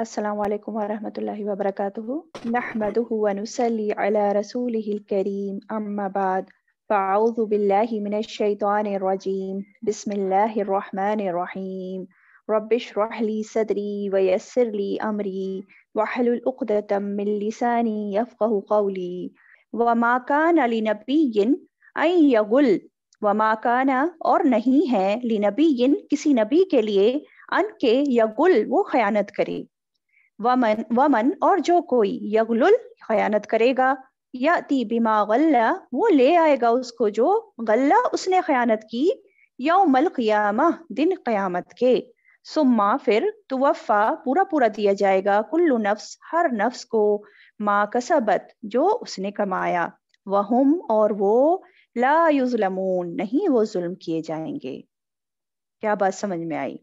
السلام عليكم ورحمة الله وبركاته نحمده ونسلي على رسوله الكريم أما بعد فأعوذ بالله من الشيطان الرجيم بسم الله الرحمن الرحيم رب اشرح لي صدري ويسر لي أمري واحلل عقدة من لساني يفقه قولي وما كان لنبي أن يقول وما كان اور نہیں ہے لنبی کسی نبی کے लिए ان के या गुल वो खयानत करे वमन वमन और जो कोई यगलुल खयानत करेगा या बिमा गल्ला वो ले आएगा उसको जो गल्ला उसने खयानत की यौमल क़यामा दिन क़यामत के सुम्मा फिर तुवफ़ा पूरा पूरा दिया जाएगा कुल्लु नफ्स हर नफ्स को माँ कसबत जो उसने कमाया वहुम और वो ला युजलमून नहीं वो जुल्म किए जाएंगे क्या बात समझ में आई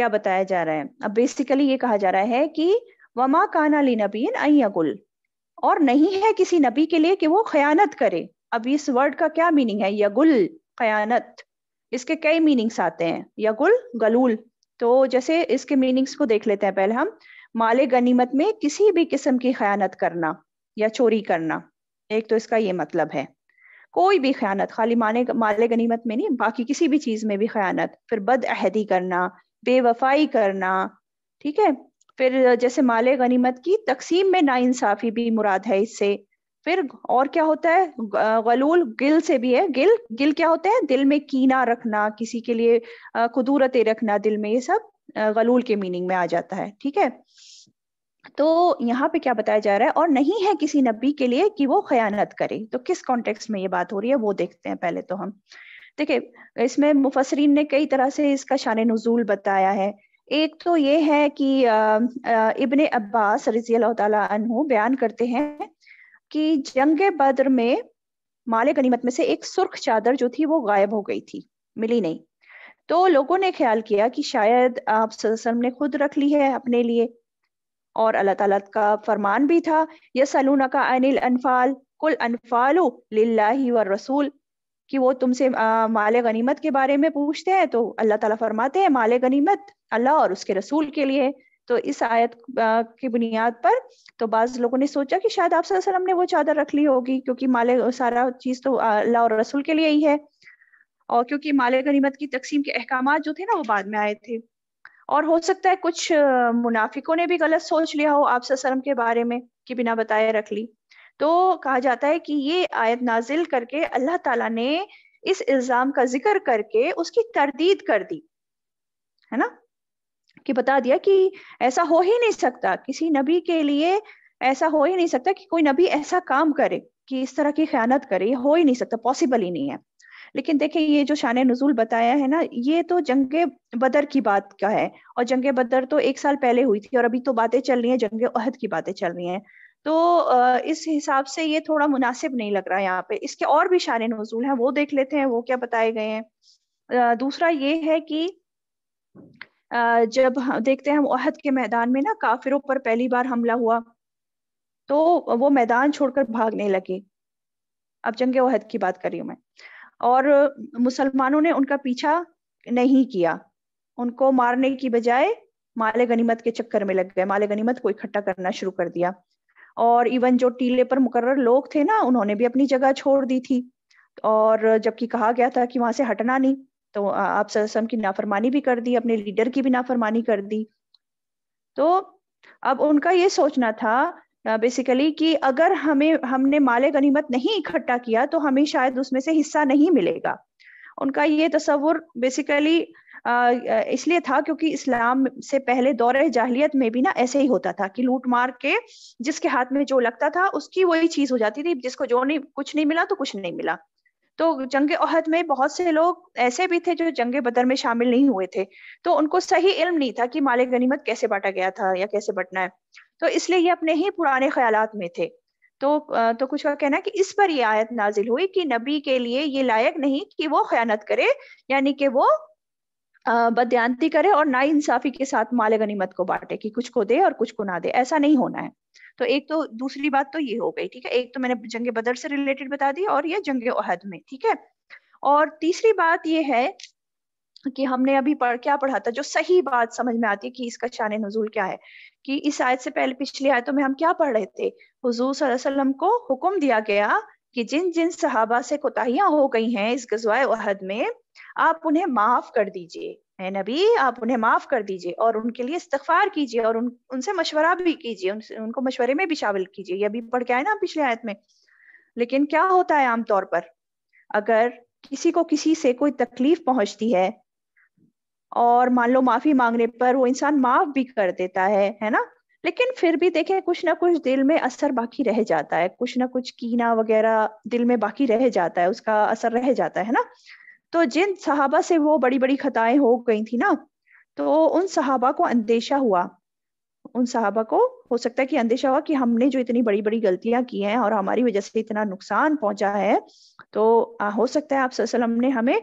क्या बताया जा रहा है अब बेसिकली ये कहा जा रहा है कि वमा काना ली नबी अयगुल और नहीं है किसी नबी के लिए कि वो खयानत करे अब इस वर्ड का क्या मीनिंग है यगुल खयानत इसके कई मीनिंग्स आते हैं यगुल गलूल तो जैसे इसके मीनिंग्स को देख लेते हैं पहले हम माले गनीमत में किसी भी किस्म की खयानत करना या चोरी करना एक तो इसका ये मतलब है कोई भी खयानत खाली माने माले गनीमत में नहीं बाकी किसी भी चीज में भी खयानत फिर बद अहदी करना बेवफाई करना ठीक है फिर जैसे माले गनीमत की तकसीम में ना इंसाफी भी मुराद है इससे फिर और क्या होता है गलूल गिल से भी है गिल गिल क्या होता है दिल में कीना रखना किसी के लिए कदूरतें रखना दिल में ये सब गलूल के मीनिंग में आ जाता है ठीक है तो यहाँ पे क्या बताया जा रहा है और नहीं है किसी नबी के लिए कि वो खयानत करे तो किस कॉन्टेक्स्ट में ये बात हो रही है वो देखते हैं पहले तो हम देखिए इसमें मुफसरीन ने कई तरह से इसका शान नजूल बताया है एक तो ये है कि इबन अब्बास रजी अल्लाह बयान करते हैं कि जंग बद्र में माले गनीमत में से एक सुर्ख चादर जो थी वो गायब हो गई थी मिली नहीं तो लोगों ने ख्याल किया कि शायद आप ने खुद रख ली है अपने लिए और अल्लाह ताला का फरमान भी था यह सलूना का अनिल अनफाल कुल अनफालो लिल्लाही व रसूल कि वो तुमसे माल गनीमत के बारे में पूछते हैं तो अल्लाह ताला फरमाते हैं माल गनीमत अल्लाह और उसके रसूल के लिए तो इस आयत की बुनियाद पर तो बाज लोगों ने सोचा कि शायद आप सल्लम ने वो चादर रख ली होगी क्योंकि माले सारा चीज तो अल्लाह और रसूल के लिए ही है और क्योंकि माल गनीमत की तकसीम के अहकाम जो थे ना वो बाद में आए थे और हो सकता है कुछ मुनाफिकों ने भी गलत सोच लिया हो आप के बारे में कि बिना बताए रख ली तो कहा जाता है कि ये आयत नाजिल करके अल्लाह ताला ने इस इल्जाम का जिक्र करके उसकी तरदीद कर दी है ना कि बता दिया कि ऐसा हो ही नहीं सकता किसी नबी के लिए ऐसा हो ही नहीं सकता कि कोई नबी ऐसा काम करे कि इस तरह की ख्यानत करे ये हो ही नहीं सकता पॉसिबल ही नहीं है लेकिन देखें ये जो शान नजूल बताया है ना ये तो जंग बदर की बात का है और जंग बदर तो एक साल पहले हुई थी और अभी तो बातें चल रही हैं जंग अहद की बातें चल रही हैं तो इस हिसाब से ये थोड़ा मुनासिब नहीं लग रहा है यहाँ पे इसके और भी शान नजूल हैं वो देख लेते हैं वो क्या बताए गए हैं दूसरा ये है कि जब देखते हैं हम अहद के मैदान में ना काफिरों पर पहली बार हमला हुआ तो वो मैदान छोड़कर भागने लगे अब जंग अहद की बात करी मैं और मुसलमानों ने उनका पीछा नहीं किया उनको मारने की बजाय माले गनीमत के चक्कर में लग गए माले गनीमत को इकट्ठा करना शुरू कर दिया और इवन जो टीले पर मुकर्र लोग थे ना उन्होंने भी अपनी जगह छोड़ दी थी और जबकि कहा गया था कि वहां से हटना नहीं तो आप सरसम की नाफरमानी भी कर दी अपने लीडर की भी नाफरमानी कर दी तो अब उनका ये सोचना था बेसिकली कि अगर हमें हमने माले गनीमत नहीं इकट्ठा किया तो हमें शायद उसमें से हिस्सा नहीं मिलेगा उनका ये तस्वुर बेसिकली इसलिए था क्योंकि इस्लाम से पहले दौरे जाहलीत में भी ना ऐसे ही होता था कि लूट मार के जिसके हाथ में जो लगता था उसकी वही चीज हो जाती थी जिसको जो नहीं कुछ नहीं मिला तो कुछ नहीं मिला तो जंग अहद में बहुत से लोग ऐसे भी थे जो जंग बदर में शामिल नहीं हुए थे तो उनको सही इल्म नहीं था कि माले गनीमत कैसे बांटा गया था या कैसे बटना है तो इसलिए ये अपने ही पुराने ख्याल में थे तो तो कुछ का कहना है कि इस पर यह आयत नाजिल हुई कि नबी के लिए ये लायक नहीं कि वो खयानत करे यानी कि वो बदयांती करे और ना इंसाफी के साथ माले गनीमत को बांटे कि कुछ को दे और कुछ को ना दे ऐसा नहीं होना है तो एक तो दूसरी बात तो ये हो गई ठीक है एक तो मैंने जंग बदर से रिलेटेड बता दी और ये जंग अहद में ठीक है और तीसरी बात ये है कि हमने अभी पढ़ क्या पढ़ा था जो सही बात समझ में आती है कि इसका शान नजूल क्या है कि इस आयत से पहले पिछली आयतों में हम क्या पढ़ रहे थे हुजूर वसल्लम को हुक्म दिया गया कि जिन जिन सहाबा से कोताहियां हो गई हैं इस गजवाए वहद में आप उन्हें माफ कर दीजिए है नबी आप उन्हें माफ कर दीजिए और उनके लिए इस्तफार कीजिए और उन उनसे मशवरा भी कीजिए उन, उनको मशवरे में भी शामिल कीजिए यह अभी पढ़ के आए ना पिछले आयत में लेकिन क्या होता है आमतौर पर अगर किसी को किसी से कोई तकलीफ पहुंचती है और मान लो माफी मांगने पर वो इंसान माफ भी कर देता है है ना लेकिन फिर भी देखें कुछ ना कुछ दिल में असर बाकी रह जाता है कुछ ना कुछ कीना वगैरह दिल में बाकी रह जाता है उसका असर रह जाता है ना तो जिन सहाबा से वो बड़ी बड़ी खताएं हो गई थी ना तो उन सहाबा को अंदेशा हुआ उन साहबा को हो सकता है कि अंदेशा हुआ कि हमने जो इतनी बड़ी बड़ी गलतियां की हैं और हमारी वजह से इतना नुकसान पहुंचा है तो हो सकता है आप ने हमें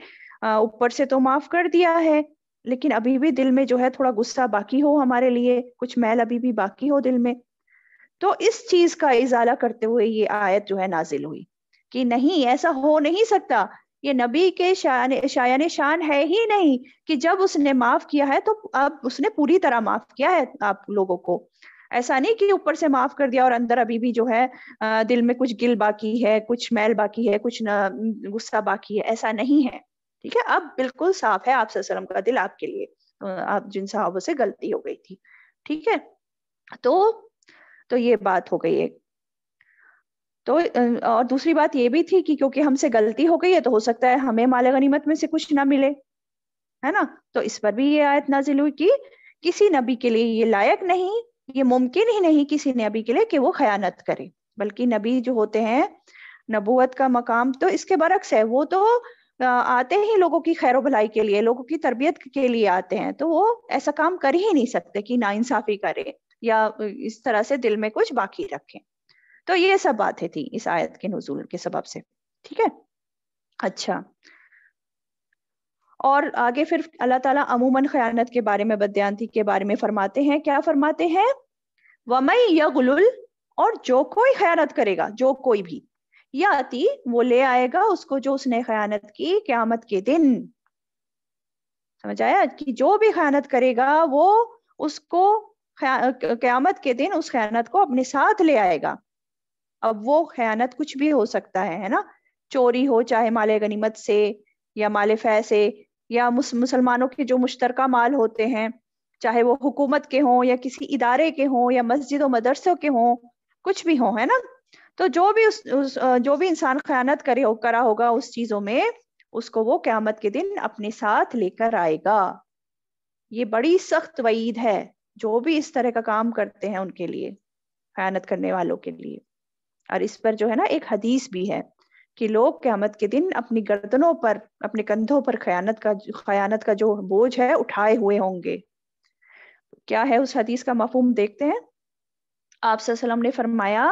ऊपर से तो माफ कर दिया है लेकिन अभी भी दिल में जो है थोड़ा गुस्सा बाकी हो हमारे लिए कुछ मैल अभी भी बाकी हो दिल में तो इस चीज का इजाला करते हुए ये आयत जो है नाजिल हुई कि नहीं ऐसा हो नहीं सकता ये नबी के शान शायन शान है ही नहीं कि जब उसने माफ किया है तो अब उसने पूरी तरह माफ किया है आप लोगों को ऐसा नहीं कि ऊपर से माफ कर दिया और अंदर अभी भी जो है दिल में कुछ गिल बाकी है कुछ मैल बाकी है कुछ गुस्सा बाकी है ऐसा नहीं है ठीक है अब बिल्कुल साफ है आप ससरम का दिल आपके लिए आप जिन साहबों से गलती हो गई थी ठीक है तो तो ये बात हो गई एक तो और दूसरी बात ये भी थी कि क्योंकि हमसे गलती हो गई है तो हो सकता है हमें माल गनीमत में से कुछ ना मिले है ना तो इस पर भी ये आयत नाजिल हुई कि किसी नबी के लिए ये लायक नहीं ये मुमकिन ही नहीं किसी नबी के लिए कि वो खयानत करे बल्कि नबी जो होते हैं नबूत का मकाम तो इसके बरक्स है वो तो आते ही लोगों की खैर भलाई के लिए लोगों की तरबियत के लिए आते हैं तो वो ऐसा काम कर ही नहीं सकते कि नाइंसाफी करे या इस तरह से दिल में कुछ बाकी रखें तो ये सब बातें थी इस आयत के नजूल के सबब से ठीक है अच्छा और आगे फिर अल्लाह ताला अमूमन खयानत के बारे में बदयानती के बारे में फरमाते हैं क्या फरमाते हैं वमई यगुल और जो कोई खयानत करेगा जो कोई भी याती वो ले आएगा उसको जो उसने खयानत की क्यामत के दिन समझ आया कि जो भी खयानत करेगा वो उसको क्यामत के दिन उस खयानत को अपने साथ ले आएगा अब वो खयानत कुछ भी हो सकता है है ना चोरी हो चाहे माले गनीमत से या माले फै से या मुस, मुसलमानों के जो मुश्तरका माल होते हैं चाहे वो हुकूमत के हों या किसी इदारे के हों या मस्जिद मदरसों के हों कुछ भी हो है ना तो जो भी उस, उस जो भी इंसान खयानत करे हो, करा होगा उस चीजों में उसको वो क्यामत के दिन अपने साथ लेकर आएगा ये बड़ी सख्त वईद है जो भी इस तरह का काम करते हैं उनके लिए खयानत करने वालों के लिए और इस पर जो है ना एक हदीस भी है कि लोग क्यामत के दिन अपनी गर्दनों पर अपने कंधों पर खयानत का खयानत का जो बोझ है उठाए हुए होंगे क्या है उस हदीस का मफहम देखते हैं आप ने फरमाया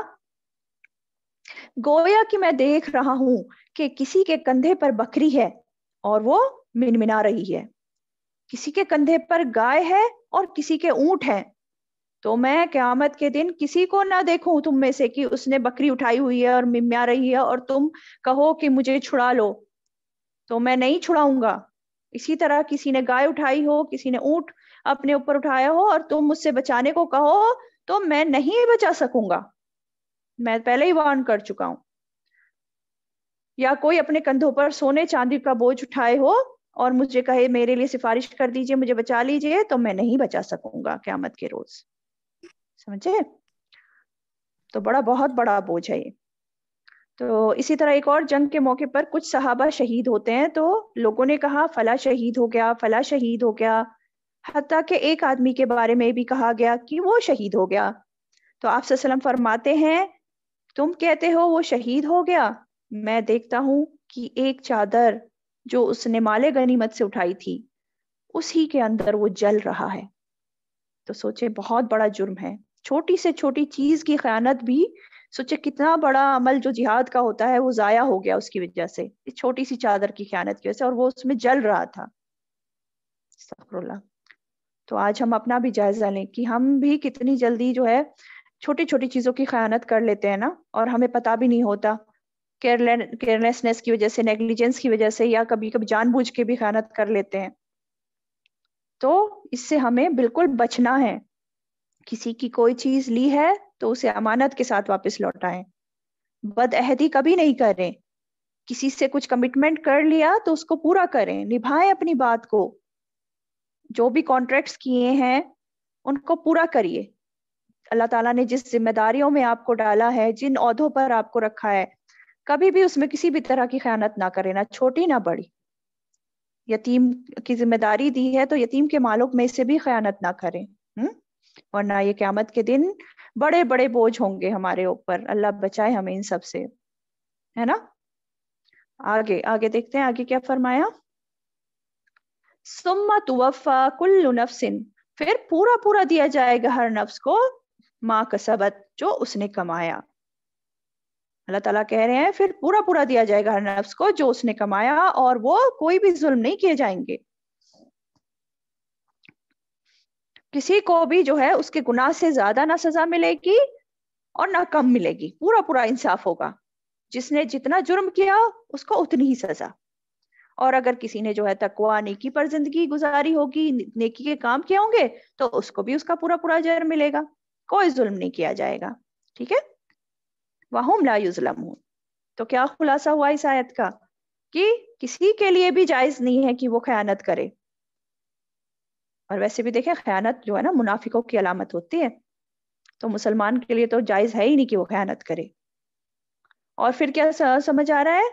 गोया कि मैं देख रहा हूं कि किसी के कंधे पर बकरी है और वो मिनमिना रही है किसी के कंधे पर गाय है और किसी के ऊंट है तो मैं क्यामत के दिन किसी को ना देखूं तुम में से कि उसने बकरी उठाई हुई है और मिम्या रही है और तुम कहो कि मुझे छुड़ा लो तो मैं नहीं छुड़ाऊंगा इसी तरह किसी ने गाय उठाई हो किसी ने ऊंट अपने ऊपर उठाया हो और तुम मुझसे बचाने को कहो तो मैं नहीं बचा सकूंगा मैं पहले ही वार्न कर चुका हूं या कोई अपने कंधों पर सोने चांदी का बोझ उठाए हो और मुझे कहे मेरे लिए सिफारिश कर दीजिए मुझे बचा लीजिए तो मैं नहीं बचा सकूंगा क्यामत के रोज समझे तो बड़ा बहुत बड़ा बोझ है ये तो इसी तरह एक और जंग के मौके पर कुछ सहाबा शहीद होते हैं तो लोगों ने कहा फला शहीद हो गया फला शहीद हो गया हती के एक आदमी के बारे में भी कहा गया कि वो शहीद हो गया तो आप फरमाते हैं तुम कहते हो वो शहीद हो गया मैं देखता हूं कि एक चादर जो उसने माले गनीमत से उठाई थी उसी के अंदर वो जल रहा है तो सोचे बहुत बड़ा जुर्म है छोटी से छोटी चीज की खयानत भी सोचे कितना बड़ा अमल जो जिहाद का होता है वो जाया हो गया उसकी वजह से इस छोटी सी चादर की खयानत की वजह से और वो उसमें जल रहा था तो आज हम अपना भी जायजा लें कि हम भी कितनी जल्दी जो है छोटी छोटी चीजों की खयानत कर लेते हैं ना और हमें पता भी नहीं होता केयरलेसनेस की वजह से नेग्लिजेंस की वजह से या कभी कभी जानबूझ के भी खयानत कर लेते हैं तो इससे हमें बिल्कुल बचना है किसी की कोई चीज ली है तो उसे अमानत के साथ वापस लौटाएं बदअहदी कभी नहीं करें किसी से कुछ कमिटमेंट कर लिया तो उसको पूरा करें निभाएं अपनी बात को जो भी कॉन्ट्रैक्ट्स किए हैं उनको पूरा करिए अल्लाह ताला ने जिस जिम्मेदारियों में आपको डाला है जिन औहदों पर आपको रखा है कभी भी उसमें किसी भी तरह की खयानत ना करें ना छोटी ना बड़ी यतीम की जिम्मेदारी दी है तो यतीम के मालूक में से भी खयानत ना करें हम्म वरना ये क्यामत के दिन बड़े बड़े बोझ होंगे हमारे ऊपर अल्लाह बचाए हमें इन सब से है ना आगे आगे देखते हैं आगे क्या फरमाया सुम्मा तुवफा कुल्लु नफ्सिन फिर पूरा पूरा दिया जाएगा हर नफ्स को माँ कसबत जो उसने कमाया अल्लाह ताला कह रहे हैं फिर पूरा पूरा दिया जाएगा हर नफ्स को जो उसने कमाया और वो कोई भी जुल्म नहीं किए जाएंगे किसी को भी जो है उसके गुनाह से ज्यादा ना सजा मिलेगी और ना कम मिलेगी पूरा पूरा इंसाफ होगा जिसने जितना जुर्म किया उसको उतनी ही सजा और अगर किसी ने जो है तकवा नेकी पर जिंदगी गुजारी होगी नेकी के काम किए होंगे तो उसको भी उसका पूरा पूरा जर मिलेगा कोई जुल्म नहीं किया जाएगा ठीक है वाहम ला युजलम तो क्या खुलासा हुआ इस आयत का कि किसी के लिए भी जायज नहीं है कि वो खयानत करे और वैसे भी देखें खयानत जो है ना मुनाफिकों की अलामत होती है तो मुसलमान के लिए तो जायज है ही नहीं कि वो खयानत करे और फिर क्या समझ आ रहा है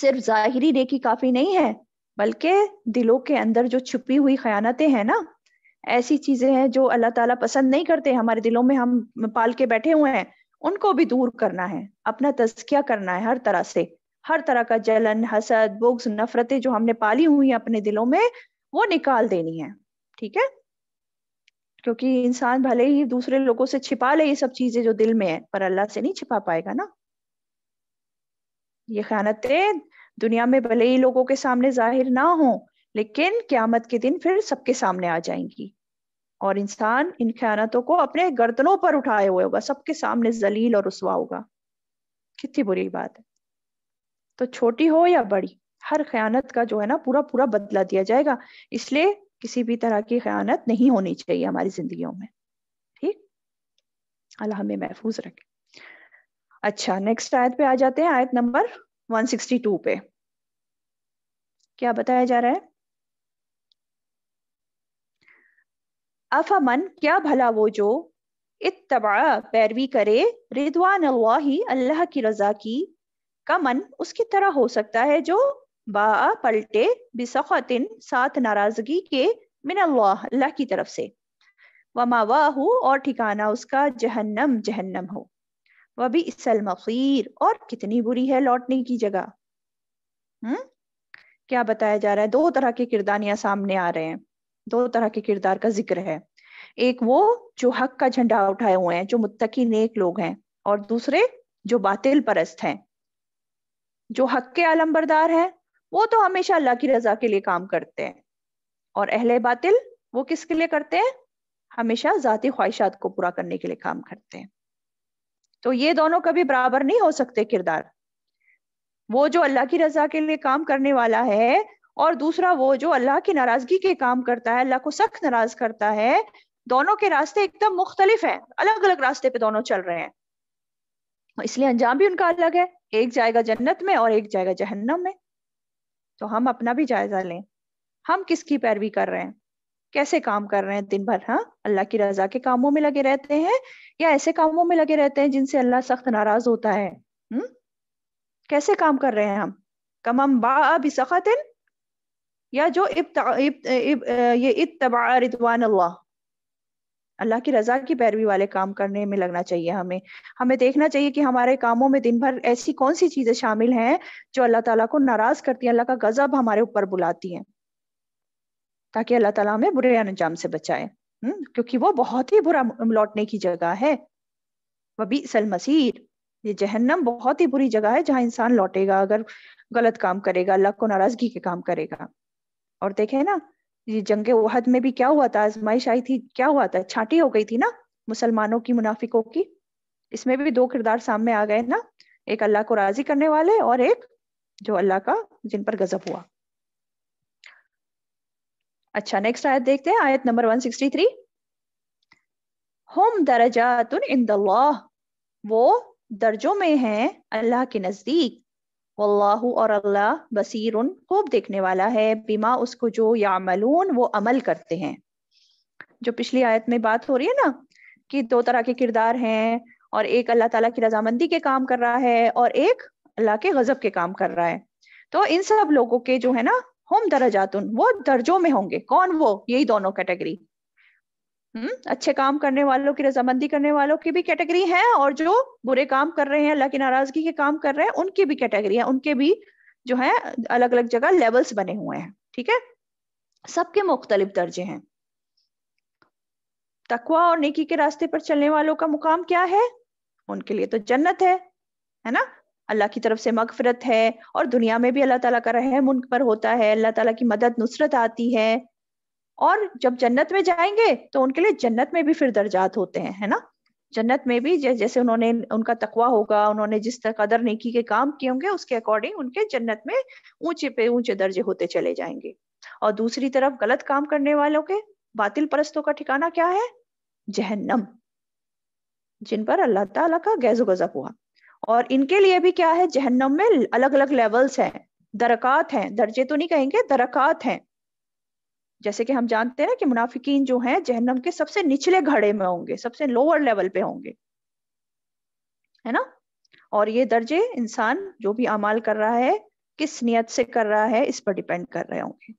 सिर्फ जाहिरी नेकी काफी नहीं है बल्कि दिलों के अंदर जो छुपी हुई खयानतें हैं ना ऐसी चीजें हैं जो अल्लाह ताला पसंद नहीं करते हमारे दिलों में हम पाल के बैठे हुए हैं उनको भी दूर करना है अपना तस्किया करना है हर तरह से हर तरह का जलन हसद बुग्स नफरतें जो हमने पाली हुई हैं अपने दिलों में वो निकाल देनी है ठीक है क्योंकि इंसान भले ही दूसरे लोगों से छिपा ले ये सब चीजें जो दिल में है पर अल्लाह से नहीं छिपा पाएगा ना ये खानतें दुनिया में भले ही लोगों के सामने जाहिर ना हो लेकिन क्यामत के दिन फिर सबके सामने आ जाएंगी और इंसान इन ख्यानतों को अपने गर्दनों पर उठाए हुए होगा सबके सामने जलील और रसवा होगा कितनी बुरी बात है तो छोटी हो या बड़ी हर खयानत का जो है ना पूरा पूरा बदला दिया जाएगा इसलिए किसी भी तरह की खयानत नहीं होनी चाहिए हमारी जिंदगी में ठीक अल्लाह हमें महफूज रखे अच्छा नेक्स्ट आयत पे आ जाते हैं आयत नंबर 162 पे क्या बताया जा रहा है अफमन क्या भला वो जो इतबा पैरवी करे रिदवान अल्लाह की रजा की कमन उसकी तरह हो सकता है जो बा पलटे बिसखतिन साथ नाराजगी के मिन अल्लाह अल्लाह की तरफ से वमा वाह और ठिकाना उसका जहन्नम जहन्नम हो वह भी इसल मखीर और कितनी बुरी है लौटने की जगह हम्म क्या बताया जा रहा है दो तरह के किरदानियां सामने आ रहे हैं दो तरह के किरदार का जिक्र है एक वो जो हक का झंडा उठाए हुए हैं जो मुत्तकी नेक लोग हैं और दूसरे जो बातिल परस्त हैं जो हक के आलम्बरदार हैं वो तो हमेशा अल्लाह की रजा के लिए काम करते हैं और अहले बातिल वो किसके लिए करते हैं हमेशा ज़ाती ख्वाहिशात को पूरा करने के लिए काम करते हैं तो ये दोनों कभी बराबर नहीं हो सकते किरदार वो जो अल्लाह की रजा के लिए काम करने वाला है और दूसरा वो जो अल्लाह की नाराजगी के काम करता है अल्लाह को सख्त नाराज करता है दोनों के रास्ते एकदम मुख्तलिफ हैं अलग अलग रास्ते पे दोनों चल रहे हैं तो इसलिए अंजाम भी उनका अलग है एक जाएगा जन्नत में और एक जाएगा जहन्नम में तो हम अपना भी जायजा लें हम किसकी पैरवी कर रहे हैं कैसे काम कर रहे हैं दिन भर हाँ अल्लाह की रजा के कामों में लगे रहते हैं या ऐसे कामों में लगे रहते हैं जिनसे अल्लाह सख्त नाराज होता है हुँ? हम्म? कैसे काम कर रहे हैं हम कमम बाबिन या जो इब्ता, इब, इब, ये अल्लाह अल्लाह की रजा की पैरवी वाले काम करने में लगना चाहिए हमें हमें देखना चाहिए कि हमारे कामों में दिन भर ऐसी कौन सी चीजें शामिल हैं जो अल्लाह ताला को नाराज करती है अल्लाह का गजब हमारे ऊपर बुलाती हैं ताकि अल्लाह ताला हमें बुरे अनजाम से बचाए हम्म, क्योंकि वो बहुत ही बुरा लौटने की जगह है वबी सल मसीर ये जहन्नम बहुत ही बुरी जगह है जहां इंसान लौटेगा अगर गलत काम करेगा अल्लाह को नाराजगी के काम करेगा और देखे ना ये जंग वहद में भी क्या हुआ था आजमाइश आई थी क्या हुआ था छाटी हो गई थी ना मुसलमानों की मुनाफिकों की इसमें भी दो किरदार सामने आ गए ना एक अल्लाह को राजी करने वाले और एक जो अल्लाह का जिन पर गजब हुआ अच्छा नेक्स्ट आयत देखते हैं आयत नंबर 163 हम दरजातुन इंद वो दर्जों में हैं अल्लाह के नजदीक वल्लाहु और अल्लाह बसीरुन खूब देखने वाला है बीमा उसको जो यामलून वो अमल करते हैं जो पिछली आयत में बात हो रही है ना कि दो तरह के किरदार हैं और एक अल्लाह ताला की रजामंदी के काम कर रहा है और एक अल्लाह के गजब के काम कर रहा है तो इन सब लोगों के जो है ना होम दर्जात वो दर्जों में होंगे कौन वो यही दोनों कैटेगरी हम्म अच्छे काम करने वालों की रजामंदी करने वालों की भी कैटेगरी है और जो बुरे काम कर रहे हैं अल्लाह की नाराजगी के काम कर रहे हैं उनकी भी कैटेगरी है उनके भी जो है अलग अलग जगह लेवल्स बने हुए हैं ठीक है सबके मुख्तलिफ दर्जे हैं तकवा और नेकी के रास्ते पर चलने वालों का मुकाम क्या है उनके लिए तो जन्नत है है ना अल्लाह की तरफ से मगफरत है और दुनिया में भी अल्लाह ताला का रहम उन पर होता है अल्लाह ताला की मदद नुसरत आती है और जब जन्नत में जाएंगे तो उनके लिए जन्नत में भी फिर दर्जात होते हैं है ना जन्नत में भी जैसे उन्होंने उनका तकवा होगा उन्होंने जिस कदर नेकी के काम किए होंगे उसके अकॉर्डिंग उनके जन्नत में ऊंचे पे ऊंचे दर्जे होते चले जाएंगे और दूसरी तरफ गलत काम करने वालों के बातिल परस्तों का ठिकाना क्या है जहन्नम जिन पर अल्लाह ताला का गैज गजब हुआ और इनके लिए भी क्या है जहन्नम में अलग अलग लेवल्स हैं दरकात हैं दर्जे तो नहीं कहेंगे दरकात हैं जैसे कि हम जानते हैं ना कि मुनाफिकीन जो हैं जहन्नम के सबसे निचले घड़े में होंगे सबसे लोअर लेवल पे होंगे है ना और ये दर्जे इंसान जो भी अमाल कर रहा है किस नियत से कर रहा है इस पर डिपेंड कर रहे होंगे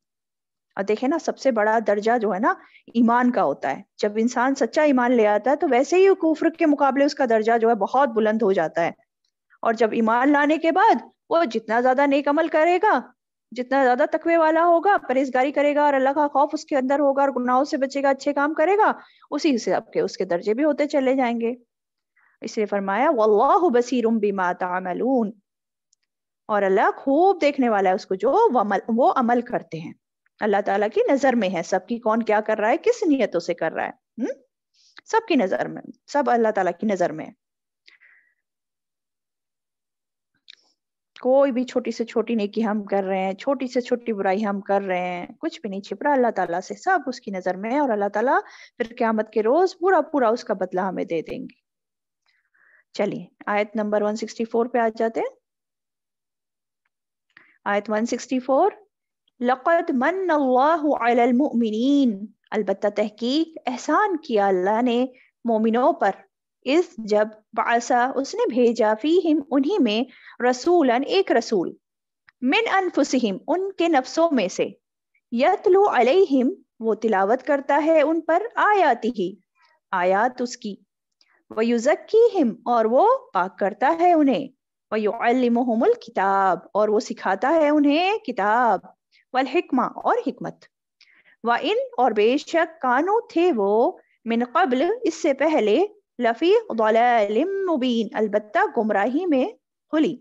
और देखे ना सबसे बड़ा दर्जा जो है ना ईमान का होता है जब इंसान सच्चा ईमान ले आता है तो वैसे ही कुफर के मुकाबले उसका दर्जा जो है बहुत बुलंद हो जाता है और जब ईमान लाने के बाद वो जितना ज्यादा नेक अमल करेगा जितना ज्यादा तकवे वाला होगा परहेजगारी करेगा और अल्लाह का खौफ उसके अंदर होगा और गुनाहों से बचेगा अच्छे काम करेगा उसी हिसाब के उसके दर्जे भी होते चले जाएंगे इसलिए फरमाया वल्लाह बसीर बिमा और अल्लाह खूब देखने वाला है उसको जो वो अमल, वो अमल करते हैं अल्लाह ताला की नजर में है सबकी कौन क्या कर रहा है किस नीयतों से कर रहा है हम्म? सबकी नजर में सब अल्लाह ताला की नजर में है कोई भी छोटी से छोटी नेकी हम कर रहे हैं छोटी से छोटी बुराई हम कर रहे हैं कुछ भी नहीं छिप रहा अल्लाह ताला से सब उसकी नजर में है और अल्लाह ताला फिर क्यामत के रोज पूरा पूरा उसका बदला हमें दे देंगे चलिए आयत नंबर 164 पे आ जाते हैं आयत 164 लक़द मन अल्लाहु अलल मुमिनीन अलबत्ता तहकीक एहसान किया अल्लाह ने मोमिनों पर इस जब बासा उसने भेजा फीहिम उन्हीं में रसूलन एक रसूल मिन अनफुसिहिम उनके नफ्सों में से यतलु अलैहिम वो तिलावत करता है उन पर आयाति ही आयात उसकी वयुजक्की हिम और वो पाक करता है उन्हें वयुअल्लिमुहुमुल किताब और वो सिखाता है उन्हें किताब वल हिकमा और हिकमत व इन और बेशक कानू थे वो मिन कबल इससे पहले लफी मुबीन अलबत्ता गुमराही में खुली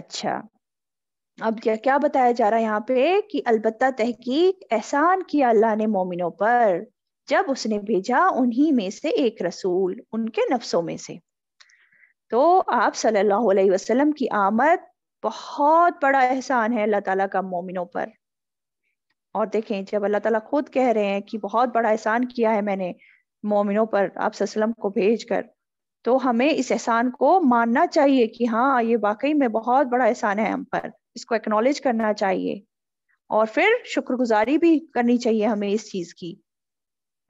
अच्छा अब क्या क्या बताया जा रहा है यहाँ पे कि अलबत्ता तहकीक एहसान किया अल्लाह ने मोमिनों पर जब उसने भेजा उन्हीं में से एक रसूल उनके नफ्सों में से तो आप सल्लल्लाहु अलैहि वसल्लम की आमद बहुत बड़ा एहसान है अल्लाह ताला का मोमिनों पर और देखें जब अल्लाह ताला खुद कह रहे हैं कि बहुत बड़ा एहसान किया है मैंने मोमिनों पर आप वसल्लम को भेज कर तो हमें इस एहसान को मानना चाहिए कि हाँ ये वाकई में बहुत बड़ा एहसान है हम पर इसको एक्नोलेज करना चाहिए और फिर शुक्रगुजारी भी करनी चाहिए हमें इस चीज की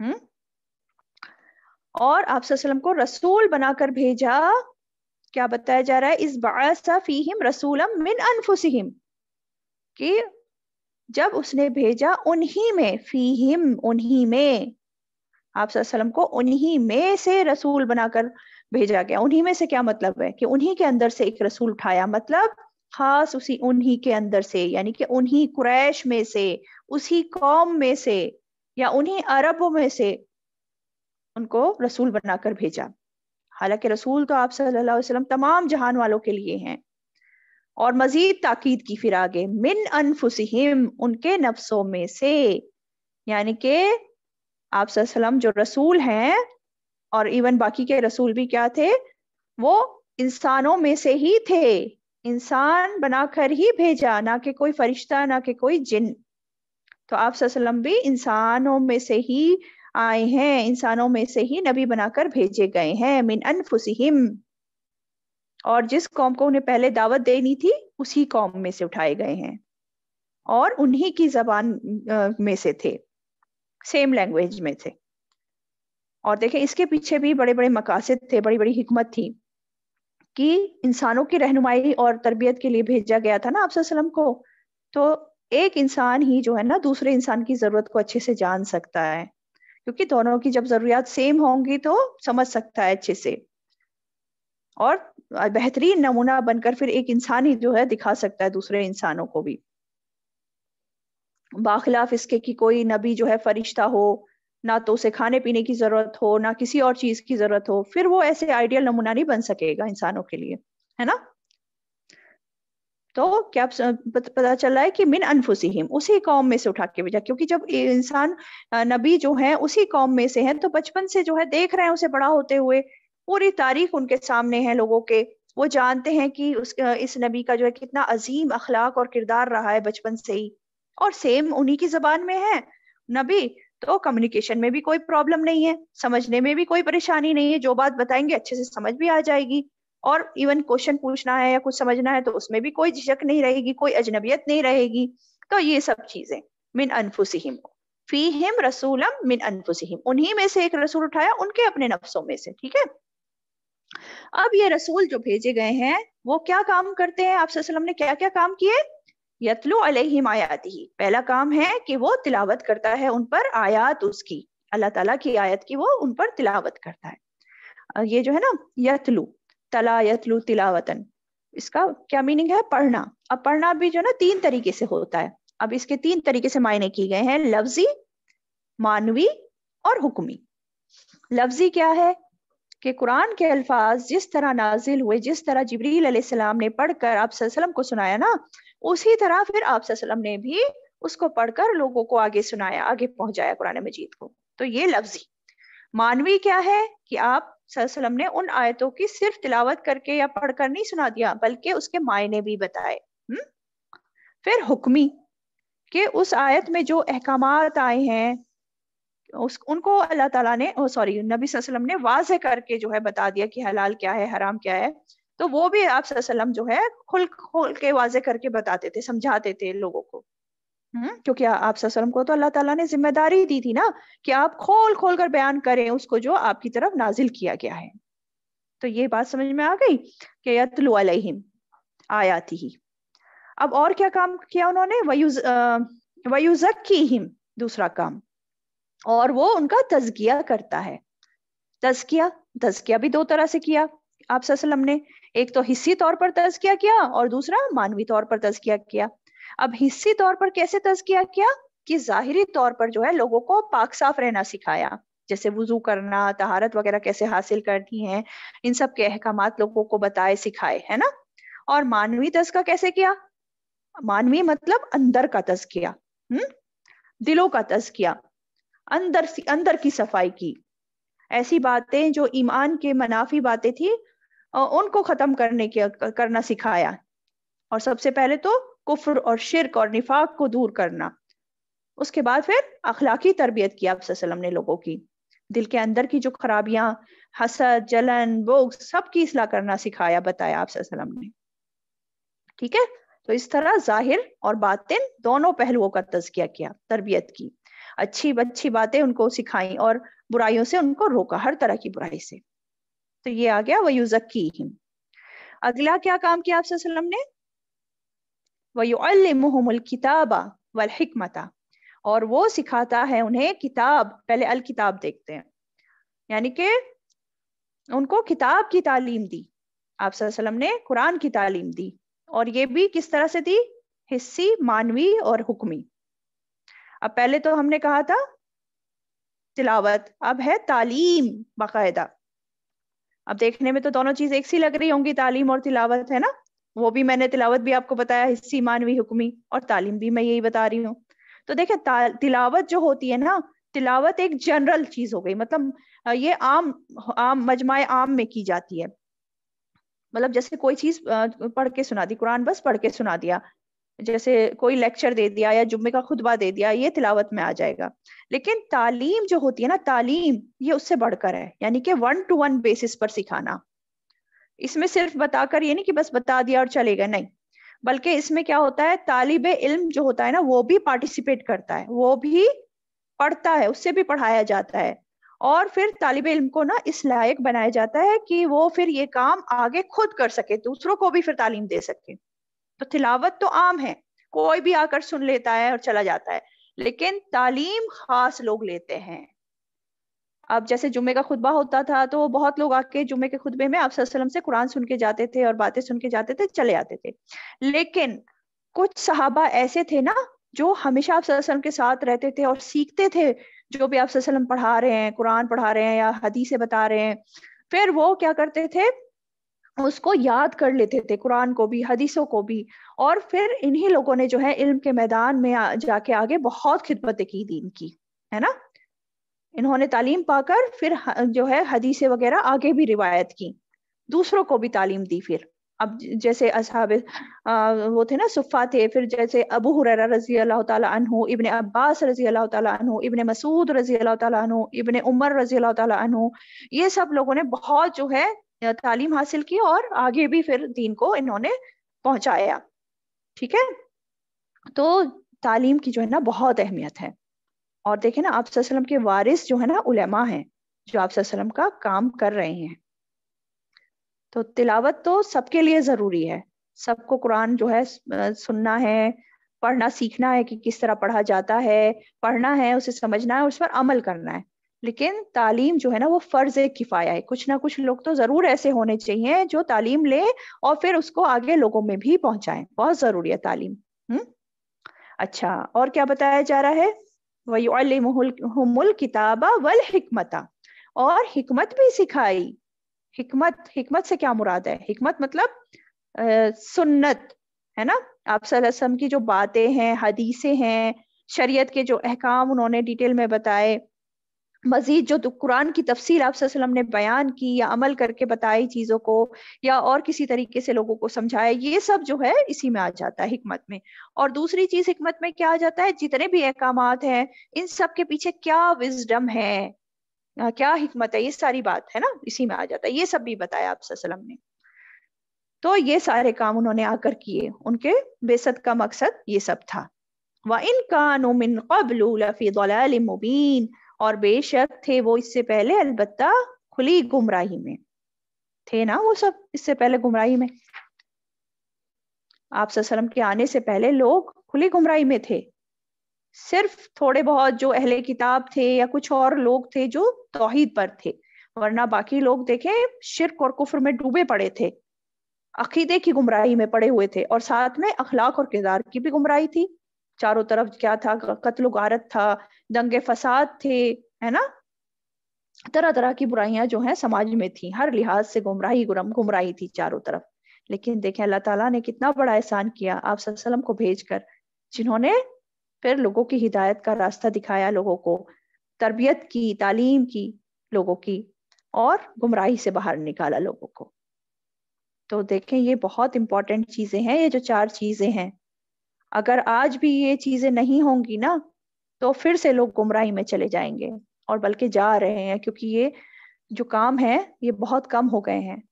हम्म और आप वसल्लम को रसूल बनाकर भेजा क्या बताया जा रहा है इस बासाफीम रसूलम मिन अनफुसिम कि जब उसने भेजा उन्हीं में फीहिम उन्हीं में आप को उन्हीं में से रसूल बनाकर भेजा गया उन्हीं में से क्या मतलब है कि उन्हीं के अंदर से एक रसूल उठाया मतलब खास उसी उन्हीं के अंदर से यानी कि उन्हीं कुरैश में से उसी कौम में से या उन्हीं अरबों में से उनको रसूल बनाकर भेजा हालांकि रसूल तो आप सल्लल्लाहु अलैहि वसल्लम तमाम जहान वालों के लिए हैं और मजीद ताकीद की फिर आगे मिन अनफुसहिम उनके नफ्सों में से यानी के आप जो रसूल हैं और इवन बाकी के रसूल भी क्या थे वो इंसानों में से ही थे इंसान बनाकर ही भेजा ना कि कोई फरिश्ता ना कि कोई जिन तो आप भी इंसानों में से ही आए हैं इंसानों में से ही नबी बनाकर भेजे गए हैं मिन अनफुसिहिम और जिस कौम को उन्हें पहले दावत देनी थी उसी कौम में से उठाए गए हैं और उन्हीं की जबान में से थे सेम लैंग्वेज में थे और देखें इसके पीछे भी बड़े बड़े मकासद थे बड़ी बड़ी हिकमत थी कि इंसानों की रहनुमाई और तरबियत के लिए भेजा गया था ना आप को तो एक इंसान ही जो है ना दूसरे इंसान की ज़रूरत को अच्छे से जान सकता है क्योंकि दोनों की जब जरूरत सेम होंगी तो समझ सकता है अच्छे से और बेहतरीन नमूना बनकर फिर एक इंसान ही जो है दिखा सकता है दूसरे इंसानों को भी बाखिलाफ इसके कि कोई नबी जो है फरिश्ता हो ना तो उसे खाने पीने की जरूरत हो ना किसी और चीज की जरूरत हो फिर वो ऐसे आइडियल नमूना नहीं बन सकेगा इंसानों के लिए है ना तो क्या पता चल रहा है कि मिन अनफुसिहिम उसी कौम में से उठा के भेजा क्योंकि जब इंसान नबी जो है उसी कौम में से है तो बचपन से जो है देख रहे हैं उसे बड़ा होते हुए पूरी तारीख उनके सामने है लोगों के वो जानते हैं कि उस इस नबी का जो है कितना अजीम अखलाक और किरदार रहा है बचपन से ही और सेम उन्हीं की जबान में है नबी तो कम्युनिकेशन में भी कोई प्रॉब्लम नहीं है समझने में भी कोई परेशानी नहीं है जो बात बताएंगे अच्छे से समझ भी आ जाएगी और इवन क्वेश्चन पूछना है या कुछ समझना है तो उसमें भी कोई झिझक नहीं रहेगी कोई अजनबियत नहीं रहेगी तो ये सब चीजें मिन अनफुसिम फी हिम रसूलम मिन अनफुसिम उन्हीं में से एक रसूल उठाया उनके अपने नफ्सों में से ठीक है अब ये रसूल जो भेजे गए हैं वो क्या काम करते हैं आपसे ने क्या क्या काम किए यतलु अलैहिम आयातिही पहला काम है कि वो तिलावत करता है उन पर आयात उसकी अल्लाह ताला की आयत की वो उन पर तिलावत करता है ये जो है ना यतलु तला यतलु तिलावतन इसका क्या मीनिंग है पढ़ना अब पढ़ना भी जो ना तीन तरीके से होता है अब इसके तीन तरीके से मायने किए गए हैं लफ्जी मानवी और हुक्मी लफ्जी क्या है कि कुरान के अल्फाज जिस तरह नाजिल हुए जिस तरह जबरील सलाम ने पढ़कर आप वसल्लम को सुनाया ना उसी तरह फिर आप ने भी उसको पढ़कर लोगों को आगे सुनाया आगे पहुंचाया कुरान मजीद को तो ये लफ्जी मानवी क्या है कि आप सल्लम ने उन आयतों की सिर्फ तिलावत करके या पढ़कर नहीं सुना दिया बल्कि उसके मायने भी बताए हम्म? फिर हुक्मी के उस आयत में जो अहकाम आए हैं उस उनको अल्लाह ताला ने सॉरी नबी वसल्लम ने वाज करके जो है बता दिया कि हलाल क्या है हराम क्या है तो वो भी आप जो है खुल खुल के वाजे करके बताते थे समझाते थे लोगों को हम्म क्योंकि आप वसल्लम को तो अल्लाह ताला ने जिम्मेदारी दी थी ना कि आप खोल खोल कर बयान करें उसको जो आपकी तरफ नाजिल किया गया है तो ये बात समझ में आ गई कि यतलु अलैहिम आयाती ही अब और क्या काम किया उन्होंने वयुज हिम दूसरा काम और वो उनका तजकिया करता है तजकिया तजकिया भी दो तरह से किया आप ने एक तो हिस्सी तौर पर तजकिया किया और दूसरा मानवी तौर पर तजकिया किया अब हिस्सी तौर पर कैसे तजकिया किया कि जाहिरी तौर पर जो है लोगों को पाक साफ रहना सिखाया जैसे वजू करना तहारत वगैरह कैसे हासिल करनी है इन सब के अहकाम लोगों को बताए सिखाए है ना और मानवी का कैसे किया मानवी मतलब अंदर का किया हम्म दिलों का किया अंदर अंदर की सफाई की ऐसी बातें जो ईमान के मनाफी बातें थी उनको खत्म करने के करना सिखाया और सबसे पहले तो कुफर और शिरक और निफाक को दूर करना उसके बाद फिर अखलाकी तरबियत की आप ने लोगों की दिल के अंदर की जो खराबियां हसद जलन बोग सब की इसलाह करना सिखाया बताया आप ने ठीक है तो इस तरह जाहिर और बातिन दोनों पहलुओं का तजकिया किया तरबियत की अच्छी अच्छी बातें उनको सिखाई और बुराइयों से उनको रोका हर तरह की बुराई से तो ये आ गया वयु जकी अगला क्या काम किया आप ने वयुअल किताबा वल हिकमता और वो सिखाता है उन्हें किताब पहले अल किताब देखते हैं यानी कि उनको किताब की तालीम दी आप ने कुरान की तालीम दी और ये भी किस तरह से दी हिस्सी मानवी और हुक्मी अब पहले तो हमने कहा था तिलावत अब है तालीम बाकायदा अब देखने में तो दोनों चीज एक सी लग रही होंगी तालीम और तिलावत है ना वो भी मैंने तिलावत भी आपको बताया हिस्सी मानवी हुक्मी और तालीम भी मैं यही बता रही हूँ तो देखे तिलावत जो होती है ना तिलावत एक जनरल चीज हो गई मतलब ये आम आम मजमाए आम में की जाती है मतलब जैसे कोई चीज पढ़ के सुना दी कुरान बस पढ़ के सुना दिया जैसे कोई लेक्चर दे दिया या जुम्मे का खुतबा दे दिया ये तिलावत में आ जाएगा लेकिन तालीम जो होती है ना तालीम ये उससे बढ़कर है यानी कि वन टू वन बेसिस पर सिखाना इसमें सिर्फ बताकर ये नहीं कि बस बता दिया और चले गए नहीं बल्कि इसमें क्या होता है तालिब इल्म जो होता है ना वो भी पार्टिसिपेट करता है वो भी पढ़ता है उससे भी पढ़ाया जाता है और फिर तालिब इल्म को ना इस लायक बनाया जाता है कि वो फिर ये काम आगे खुद कर सके दूसरों को भी फिर तालीम दे सके तो तिलावत तो आम है कोई भी आकर सुन लेता है और चला जाता है लेकिन तालीम खास लोग लेते हैं अब जैसे जुमे का खुतबा होता था तो बहुत लोग आके जुमे के खुतबे में आप सल्लम से कुरान सुन के जाते थे और बातें सुन के जाते थे चले आते थे लेकिन कुछ सहाबा ऐसे थे ना जो हमेशा आप सल्लम के साथ रहते थे और सीखते थे जो भी आप सल्लम पढ़ा रहे हैं कुरान पढ़ा रहे हैं या हदीसें बता रहे हैं फिर वो क्या करते थे उसको याद कर लेते थे कुरान को भी हदीसों को भी और फिर इन्हीं लोगों ने जो है इल्म के मैदान में जाके आगे बहुत खिदमतें की दीन की है ना इन्होंने तालीम पाकर फिर जो है हदीसें वगैरह आगे भी रिवायत की दूसरों को भी तालीम दी फिर अब जैसे असहाब वो थे ना सुफ़ा थे फिर जैसे अबू हुररा रजी अल्लाह तहु इबन अब्बास रजी अल्लाह तहु इबन मसूद रजी अल्लाह तहु इबन उमर रजी अल्लाह तहु ये सब लोगों ने बहुत जो है तालीम हासिल की और आगे भी फिर दीन को इन्होंने पहुंचाया ठीक है तो तालीम की जो है ना बहुत अहमियत है और देखे ना आप के वारिस जो है ना उलेमा हैं जो आप का काम कर रहे हैं तो तिलावत तो सबके लिए ज़रूरी है सबको कुरान जो है सुनना है पढ़ना सीखना है कि किस तरह पढ़ा जाता है पढ़ना है उसे समझना है उस पर अमल करना है लेकिन तालीम जो है ना वो फर्ज किफाया है कुछ ना कुछ लोग तो जरूर ऐसे होने चाहिए जो तालीम ले और फिर उसको आगे लोगों में भी पहुंचाएं बहुत जरूरी है तालीम हम्म अच्छा और क्या बताया जा रहा है वयुल किताबा वल हिकमता और हिकमत भी सिखाई हिकमत हिकमत से क्या मुराद है हिकमत मतलब आ, सुन्नत है ना आप सलम की जो बातें हैं हदीसें हैं शरीयत के जो अहकाम उन्होंने डिटेल में बताए मजीद जो कुरान की तफसीर आप ने बयान की या अमल करके बताई चीज़ों को या और किसी तरीके से लोगों को समझाया ये सब जो है इसी में आ जाता है हमत में और दूसरी चीज़ हमत में क्या आ जाता है जितने भी अहकाम हैं इन सब के पीछे क्या विजडम है क्या हमत है ये सारी बात है ना इसी में आ जाता है ये सब भी बताया आप ने तो ये सारे काम उन्होंने आकर किए उनके बेसत का मकसद ये सब था व इन कानून और बेशक थे वो इससे पहले अलबत्ता खुली गुमराही में थे ना वो सब इससे पहले गुमराही में आप सरम के आने से पहले लोग खुली गुमराही में थे सिर्फ थोड़े बहुत जो अहले किताब थे या कुछ और लोग थे जो तोहहीद पर थे वरना बाकी लोग देखे शिरक और कुफर में डूबे पड़े थे अकीदे की गुमराही में पड़े हुए थे और साथ में अखलाक और किरदार की भी गुमराही थी चारों तरफ क्या था कत्ल गारत था दंगे फसाद थे है ना तरह तरह की बुराइयां जो है समाज में थी हर लिहाज से गुमराही गुरम गुमराही थी चारों तरफ लेकिन देखें अल्लाह ताला ने कितना बड़ा एहसान किया आप सल्लम को भेजकर जिन्होंने फिर लोगों की हिदायत का रास्ता दिखाया लोगों को तरबियत की तालीम की लोगों की और गुमराही से बाहर निकाला लोगों को तो देखें ये बहुत इंपॉर्टेंट चीजें हैं ये जो चार चीजें हैं अगर आज भी ये चीजें नहीं होंगी ना तो फिर से लोग गुमराही में चले जाएंगे और बल्कि जा रहे हैं क्योंकि ये जो काम है ये बहुत कम हो गए हैं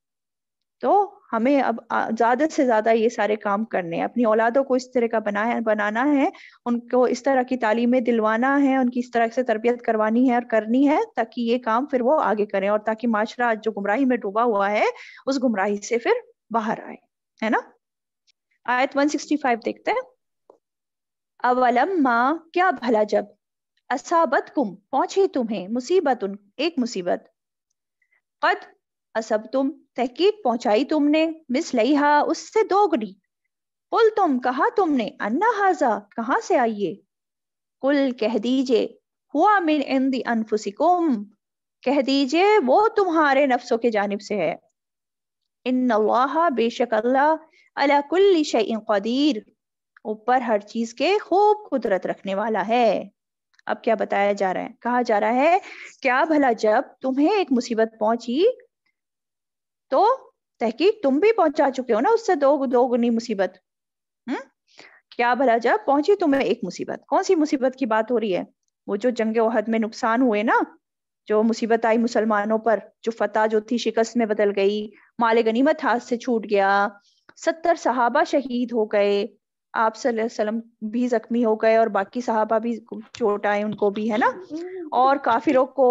तो हमें अब ज्यादा से ज्यादा ये सारे काम करने हैं अपनी औलादों को इस तरह का बनाया बनाना है उनको इस तरह की तालीमें दिलवाना है उनकी इस तरह से तरबियत करवानी है और करनी है ताकि ये काम फिर वो आगे करें और ताकि माशरा जो गुमराही में डूबा हुआ है उस गुमराही से फिर बाहर आए है ना आयत 165 देखते हैं अवलम माँ क्या भला जब असाबत कुम पहुंची तुम्हें मुसीबत उन एक मुसीबत कद असब तुम तहकीक पहुंचाई तुमने लिहा उससे दोगुनी कुल तुम कहा तुमने अन्ना हाजा कहाँ से आइए कुल कह दीजिए हुआ मिन इंदी अनफुसिकुम कह दीजिए वो तुम्हारे नफ्सों के जानब से है इन अल्लाह बेशक अल्लाह अला कुल्ली शैइन कदीर ऊपर हर चीज के खूब कुदरत रखने वाला है अब क्या बताया जा रहा है कहा जा रहा है क्या भला जब तुम्हें एक मुसीबत पहुंची तो तहकी तुम भी पहुंचा चुके हो ना उससे दो दो गुनी मुसीबत हम्म क्या भला जब पहुंची तुम्हें एक मुसीबत कौन सी मुसीबत की बात हो रही है वो जो जंग वहद में नुकसान हुए ना जो मुसीबत आई मुसलमानों पर जो फतेह जो थी शिकस्त में बदल गई माले गनीमत हाथ से छूट गया सत्तर सहाबा शहीद हो गए आप सल्लम भी जख्मी हो गए और बाकी साहबा भी चोट आए उनको भी है ना और काफिरों को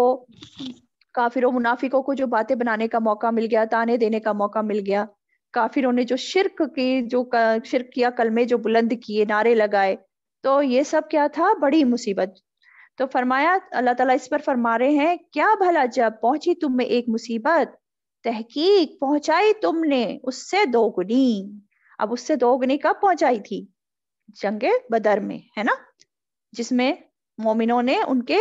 काफिरों मुनाफिकों को जो बातें बनाने का मौका मिल गया ताने देने का मौका मिल गया काफिरों ने जो शिरक की जो शिरक किया कलमे जो बुलंद किए नारे लगाए तो ये सब क्या था बड़ी मुसीबत तो फरमाया अल्लाह ताला इस पर फरमा रहे हैं क्या भला जब पहुंची तुम में एक मुसीबत तहकीक पहुंचाई तुमने उससे दोगुनी अब उससे दोगुनी कब पहुंचाई थी जंग बदर में है ना जिसमें मोमिनों ने उनके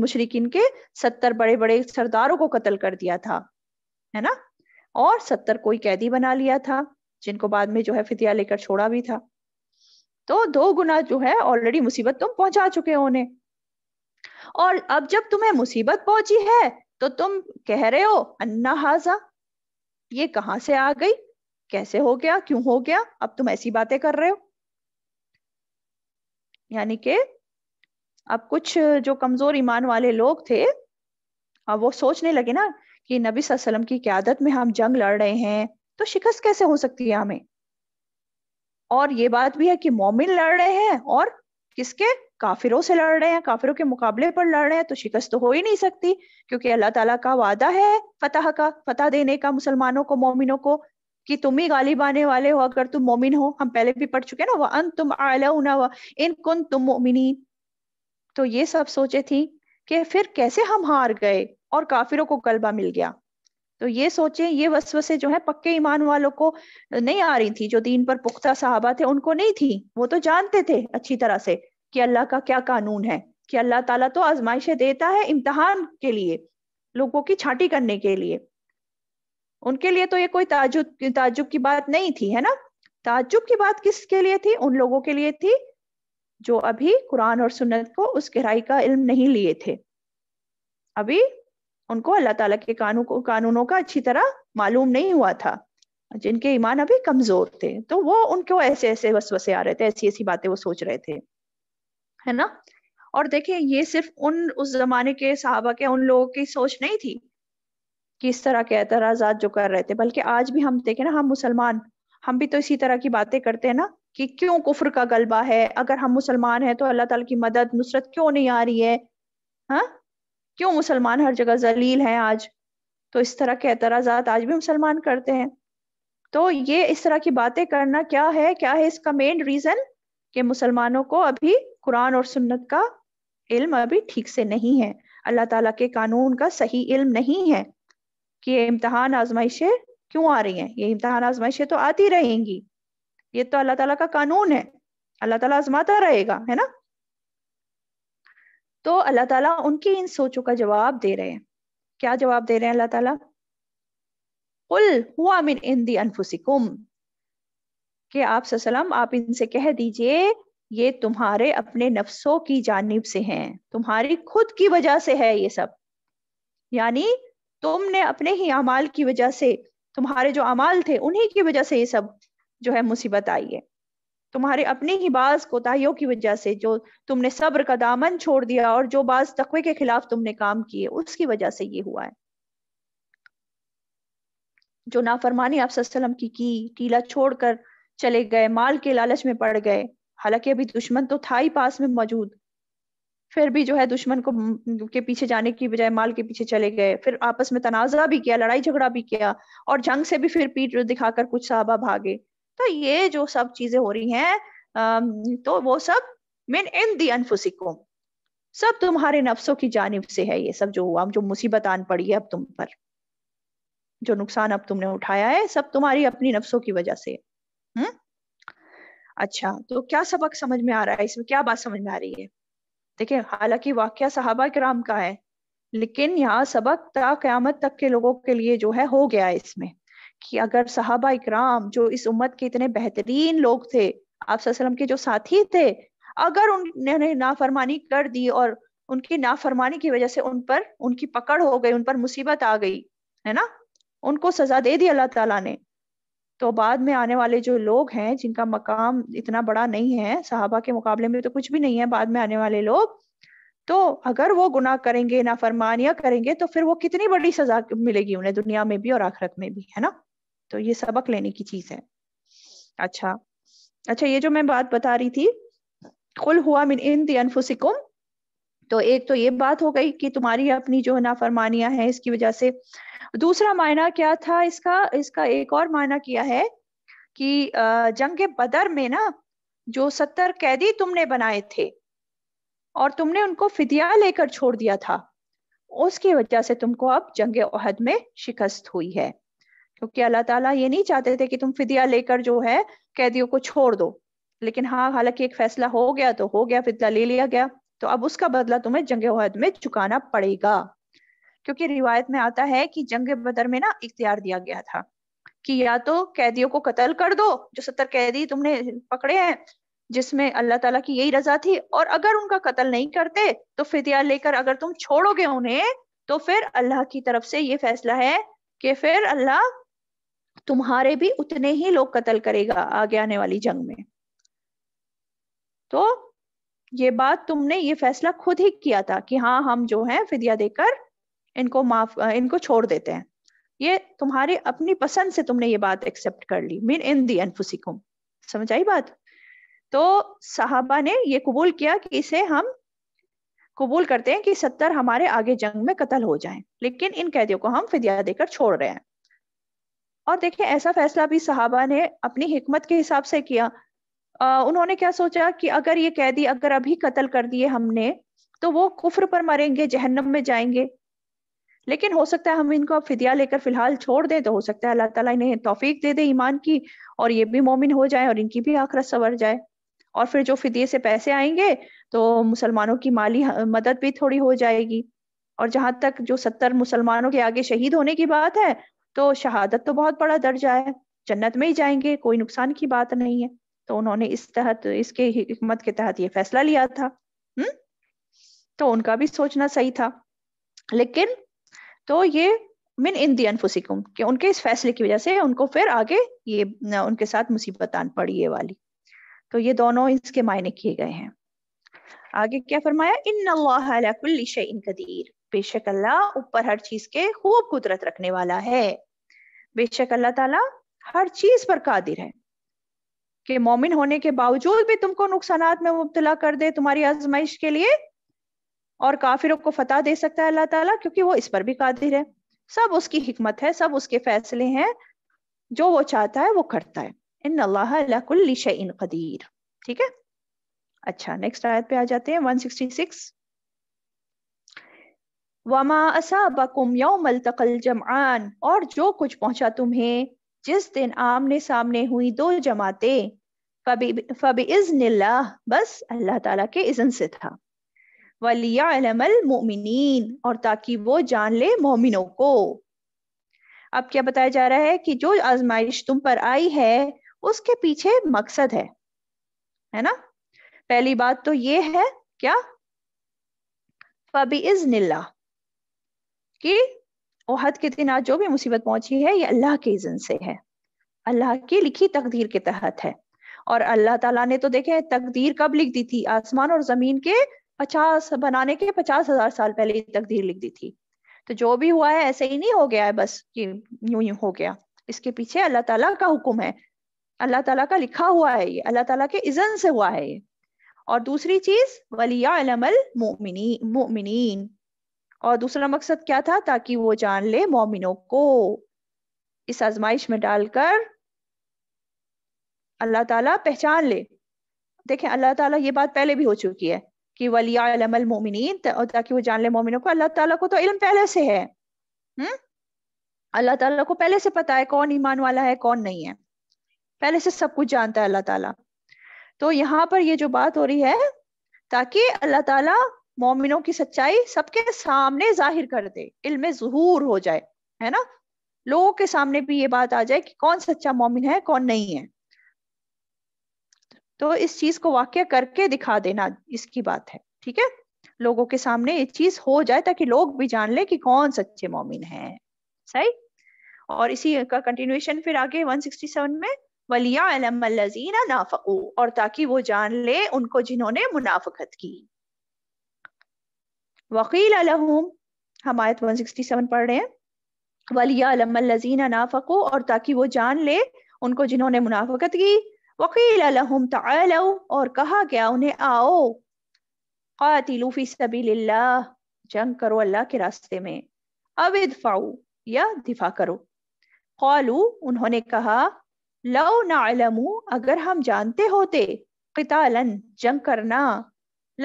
मुशरकिन के सत्तर बड़े बड़े सरदारों को कत्ल कर दिया था है ना और सत्तर कोई कैदी बना लिया था जिनको बाद में जो है फितिया लेकर छोड़ा भी था तो दो गुना जो है ऑलरेडी मुसीबत तुम पहुंचा चुके हो उन्हें और अब जब तुम्हें मुसीबत पहुंची है तो तुम कह रहे हो अन्ना हाजा ये कहाँ से आ गई कैसे हो गया क्यों हो गया अब तुम ऐसी बातें कर रहे हो यानी कि अब कुछ जो कमजोर ईमान वाले लोग थे अब वो सोचने लगे ना कि नबी वसल्लम की क्यादत में हम जंग लड़ रहे हैं तो शिकस्त कैसे हो सकती है हमें और ये बात भी है कि मोमिन लड़ रहे हैं और किसके काफिरों से लड़ रहे हैं काफिरों के मुकाबले पर लड़ रहे हैं तो शिकस्त तो हो ही नहीं सकती क्योंकि अल्लाह ताला का वादा है फतह का फतह देने का मुसलमानों को मोमिनों को कि तुम ही गालिब आने वाले हो अगर तुम मोमिन हो हम पहले भी पढ़ चुके ना वह अन तुम आला हुआ इन कुन तुम मोमिनी तो ये सब सोचे थी कि फिर कैसे हम हार गए और काफिरों को गलबा मिल गया तो ये सोचें ये वसवसे जो है पक्के ईमान वालों को नहीं आ रही थी जो दीन पर पुख्ता साहबा थे उनको नहीं थी वो तो जानते थे अच्छी तरह से कि अल्लाह का क्या कानून है कि अल्लाह ताला तो आजमाइशें देता है इम्तहान के लिए लोगों की छाटी करने के लिए उनके लिए तो ये कोई ताजुब ताजुब की बात नहीं थी है ना ताजुब की बात किसके लिए थी उन लोगों के लिए थी जो अभी कुरान और सुन्नत को उस गहराई का इल्म नहीं लिए थे अभी उनको अल्लाह ताला के कानून को कानूनों का अच्छी तरह मालूम नहीं हुआ था जिनके ईमान अभी कमजोर थे तो वो उनको ऐसे ऐसे वसवसे आ रहे थे ऐसी ऐसी बातें वो सोच रहे थे है ना और देखिए ये सिर्फ उन उस जमाने के सहाबा के उन लोगों की सोच नहीं थी किस तरह के एतराजात जो कर रहे थे बल्कि आज भी हम देखें ना हम मुसलमान हम भी तो इसी तरह की बातें करते हैं ना कि क्यों कुफर का गलबा है अगर हम मुसलमान हैं तो अल्लाह ताला की मदद नुसरत क्यों नहीं आ रही है हाँ क्यों मुसलमान हर जगह जलील हैं आज तो इस तरह के एतराजात आज भी मुसलमान करते हैं तो ये इस तरह की बातें करना क्या है क्या है इसका मेन रीजन कि मुसलमानों को अभी कुरान और सुन्नत का इल्म अभी ठीक से नहीं है अल्लाह ताला के कानून का सही इल्म नहीं है कि ये इम्तहान आजमाइशें क्यों आ रही हैं ये इम्तहान आजमाइशें तो आती रहेंगी ये तो अल्लाह ताला का कानून है अल्लाह ताला आजमाता रहेगा है ना तो अल्लाह ताला उनकी इन सोचों का जवाब दे रहे हैं क्या जवाब दे रहे हैं अल्लाह ताला कुल हुआ मिन इन दी अनफुसिकुम कि आप सल्लम आप इनसे कह दीजिए ये तुम्हारे अपने नफ्सों की जानिब से हैं तुम्हारी खुद की वजह से है ये सब यानी तुमने अपने ही अमाल की वजह से तुम्हारे जो अमाल थे उन्हीं की वजह से ये सब जो है मुसीबत आई है तुम्हारे अपने ही बाज कोताहियों की वजह से जो तुमने सब्र का दामन छोड़ दिया और जो बाज तकवे के खिलाफ तुमने काम किए उसकी वजह से ये हुआ है जो नाफरमानी आप वसल्लम की की टीला छोड़कर चले गए माल के लालच में पड़ गए हालांकि अभी दुश्मन तो था ही पास में मौजूद फिर भी जो है दुश्मन को के पीछे जाने की बजाय माल के पीछे चले गए फिर आपस में तनाजा भी किया लड़ाई झगड़ा भी किया और जंग से भी फिर पीठ दिखाकर कुछ साहबा भागे तो ये जो सब चीजें हो रही हैं तो वो सब मेन इन दी अनफुसिको सब तुम्हारे नफ्सों की जानब से है ये सब जो हुआ जो मुसीबत आन पड़ी है अब तुम पर जो नुकसान अब तुमने उठाया है सब तुम्हारी अपनी नफ्सों की वजह से हम्म अच्छा तो क्या सबक समझ में आ रहा है इसमें क्या बात समझ में आ रही है देखिए हालांकि वाक्य सहाबा कराम का है लेकिन यहाँ सबक ता क्यामत तक के लोगों के लिए जो है हो गया इसमें कि अगर सहाबा इकराम जो इस उम्मत के इतने बेहतरीन लोग थे आप के जो साथी थे अगर उन्होंने नाफरमानी कर दी और उनकी नाफरमानी की वजह से उन पर उनकी पकड़ हो गई उन पर मुसीबत आ गई है ना उनको सजा दे दी अल्लाह ताला ने तो बाद में आने वाले जो लोग हैं जिनका मकाम इतना बड़ा नहीं है साहबा के मुकाबले में तो कुछ भी नहीं है बाद में आने वाले लोग तो अगर वो गुनाह करेंगे फरमानिया करेंगे तो फिर वो कितनी बड़ी सजा मिलेगी उन्हें दुनिया में भी और आखिरत में भी है ना तो ये सबक लेने की चीज है अच्छा अच्छा ये जो मैं बात बता रही थी कुल हुआ मिन इन दनफुसिकुम तो एक तो ये बात हो गई कि तुम्हारी अपनी जो नाफरमानियां हैं इसकी वजह से दूसरा मायना क्या था इसका इसका एक और मायना किया है कि जंग बदर में ना जो सत्तर कैदी तुमने बनाए थे और तुमने उनको फिदिया लेकर छोड़ दिया था उसकी वजह से तुमको अब जंग अहद में शिकस्त हुई है क्योंकि अल्लाह ताला ये नहीं चाहते थे कि तुम फिदिया लेकर जो है कैदियों को छोड़ दो लेकिन हाँ हालांकि एक फैसला हो गया तो हो गया फितला ले लिया गया तो अब उसका बदला तुम्हें जंग अहद में चुकाना पड़ेगा क्योंकि रिवायत में आता है कि जंग बदर में ना इख्तियार दिया गया था कि या तो कैदियों को कत्ल कर दो जो सत्तर कैदी तुमने पकड़े हैं जिसमें अल्लाह ताला की यही रजा थी और अगर उनका कत्ल नहीं करते तो फितिया लेकर अगर तुम छोड़ोगे उन्हें तो फिर अल्लाह की तरफ से ये फैसला है कि फिर अल्लाह तुम्हारे भी उतने ही लोग कत्ल करेगा आगे आने वाली जंग में तो ये बात तुमने ये फैसला खुद ही किया था कि हाँ हम जो है फिदिया देकर इनको माफ इनको छोड़ देते हैं ये तुम्हारे अपनी पसंद से तुमने ये बात एक्सेप्ट कर ली मीन इन दी अनफुसिकुम समझ आई बात तो साहबा ने ये कबूल किया कि इसे हम कबूल करते हैं कि सत्तर हमारे आगे जंग में कत्ल हो जाएं लेकिन इन कैदियों को हम फिदिया देकर छोड़ रहे हैं और देखिए ऐसा फैसला भी साहबा ने अपनी हिकमत के हिसाब से किया आ, उन्होंने क्या सोचा कि अगर ये कैदी अगर अभी कत्ल कर दिए हमने तो वो कुफर पर मरेंगे जहन्नम में जाएंगे लेकिन हो सकता है हम इनको अब फिदिया लेकर फिलहाल छोड़ दें तो हो सकता है अल्लाह ताला इन्हें तोफीक दे दे ईमान की और ये भी मोमिन हो जाए और इनकी भी आखरत संवर जाए और फिर जो फिदिये से पैसे आएंगे तो मुसलमानों की माली मदद भी थोड़ी हो जाएगी और जहां तक जो सत्तर मुसलमानों के आगे शहीद होने की बात है तो शहादत तो बहुत बड़ा दर्जा है जन्नत में ही जाएंगे कोई नुकसान की बात नहीं है तो उन्होंने इस तहत इसके हिकमत के तहत ये फैसला लिया था हम्म तो उनका भी सोचना सही था लेकिन तो ये मिन इन दी अनफुसिकुम कि उनके इस फैसले की वजह से उनको फिर आगे ये उनके साथ मुसीबत आन पड़ी ये वाली तो ये दोनों इसके मायने किए गए हैं आगे क्या फरमाया इन अल्लाह कदीर बेशक अल्लाह ऊपर हर चीज के खूब कुदरत रखने वाला है बेशक अल्लाह ताला हर चीज पर कादिर है कि मोमिन होने के बावजूद भी तुमको नुकसान में मुबतला कर दे तुम्हारी आजमाइश के लिए और काफिरों को फतेह दे सकता है अल्लाह ताला क्योंकि वो इस पर भी कादिर है सब उसकी हिकमत है सब उसके फैसले हैं जो वो चाहता है वो करता है इन अल्लाह इन कदीर ठीक है अच्छा नेक्स्ट आयत पे आ जाते हैं 166 वमा असाबकुम यौमल तकल जमान और जो कुछ पहुंचा तुम्हें जिस दिन आमने सामने हुई दो जमाते फबी इजन बस अल्लाह ताला के इजन से था वलियामल मोमिन और ताकि वो जान ले मोमिनों को अब क्या बताया जा रहा है कि जो आजमाइश तुम पर आई है उसके पीछे मकसद है है ना पहली बात तो ये है क्या फबी इज कि ओहद के दिन आज जो भी मुसीबत पहुंची है ये अल्लाह के इजन से है अल्लाह की लिखी तकदीर के तहत है और अल्लाह ताला ने तो देखे तकदीर कब लिख दी थी आसमान और जमीन के पचास बनाने के पचास हजार साल पहले ही तकदीर लिख दी थी तो जो भी हुआ है ऐसे ही नहीं हो गया है बस कि यूं यूं हो गया इसके पीछे अल्लाह ताला का हुक्म है अल्लाह ताला का लिखा हुआ है ये अल्लाह ताला के इजन से हुआ है ये और दूसरी चीज वलियामल मोमिन और दूसरा मकसद क्या था ताकि वो जान ले मोमिनों को इस आजमाइश में डालकर अल्लाह ताला पहचान ले देखें अल्लाह ताला ये बात पहले भी हो चुकी है कि वलियामल मोमिन ताकि वो जान ले मोमिनों को अल्लाह ताला को तो इल्म पहले से है हम्म अल्लाह ताला को पहले से पता है कौन ईमान वाला है कौन नहीं है पहले से सब कुछ जानता है अल्लाह ताला तो यहाँ पर ये जो बात हो रही है ताकि अल्लाह ताला मोमिनों की सच्चाई सबके सामने जाहिर कर दे इल्म जहूर हो जाए है ना लोगों के सामने भी ये बात आ जाए कि कौन सच्चा मोमिन है कौन नहीं है तो इस चीज को वाक्य करके दिखा देना इसकी बात है ठीक है लोगों के सामने ये चीज हो जाए ताकि लोग भी जान ले कि कौन सच्चे मोमिन हैं सही और इसी का कंटिन्यूएशन फिर आगे 167 में वलिया नाफकू और ताकि वो जान ले उनको जिन्होंने मुनाफकत की वकील अलहूम हम आयत 167 पढ़ रहे हैं वलिया नाफकू और ताकि वो जान ले उनको जिन्होंने मुनाफकत की वकील लहुम तलो और कहा गया उन्हें आओ कातिलूफ़ी सबील जंग करो अल्लाह के रास्ते में अविदफाऊ या दिफा करो कौलू उन्होंने कहा लव नालमू अगर हम जानते होते कितालन जंग करना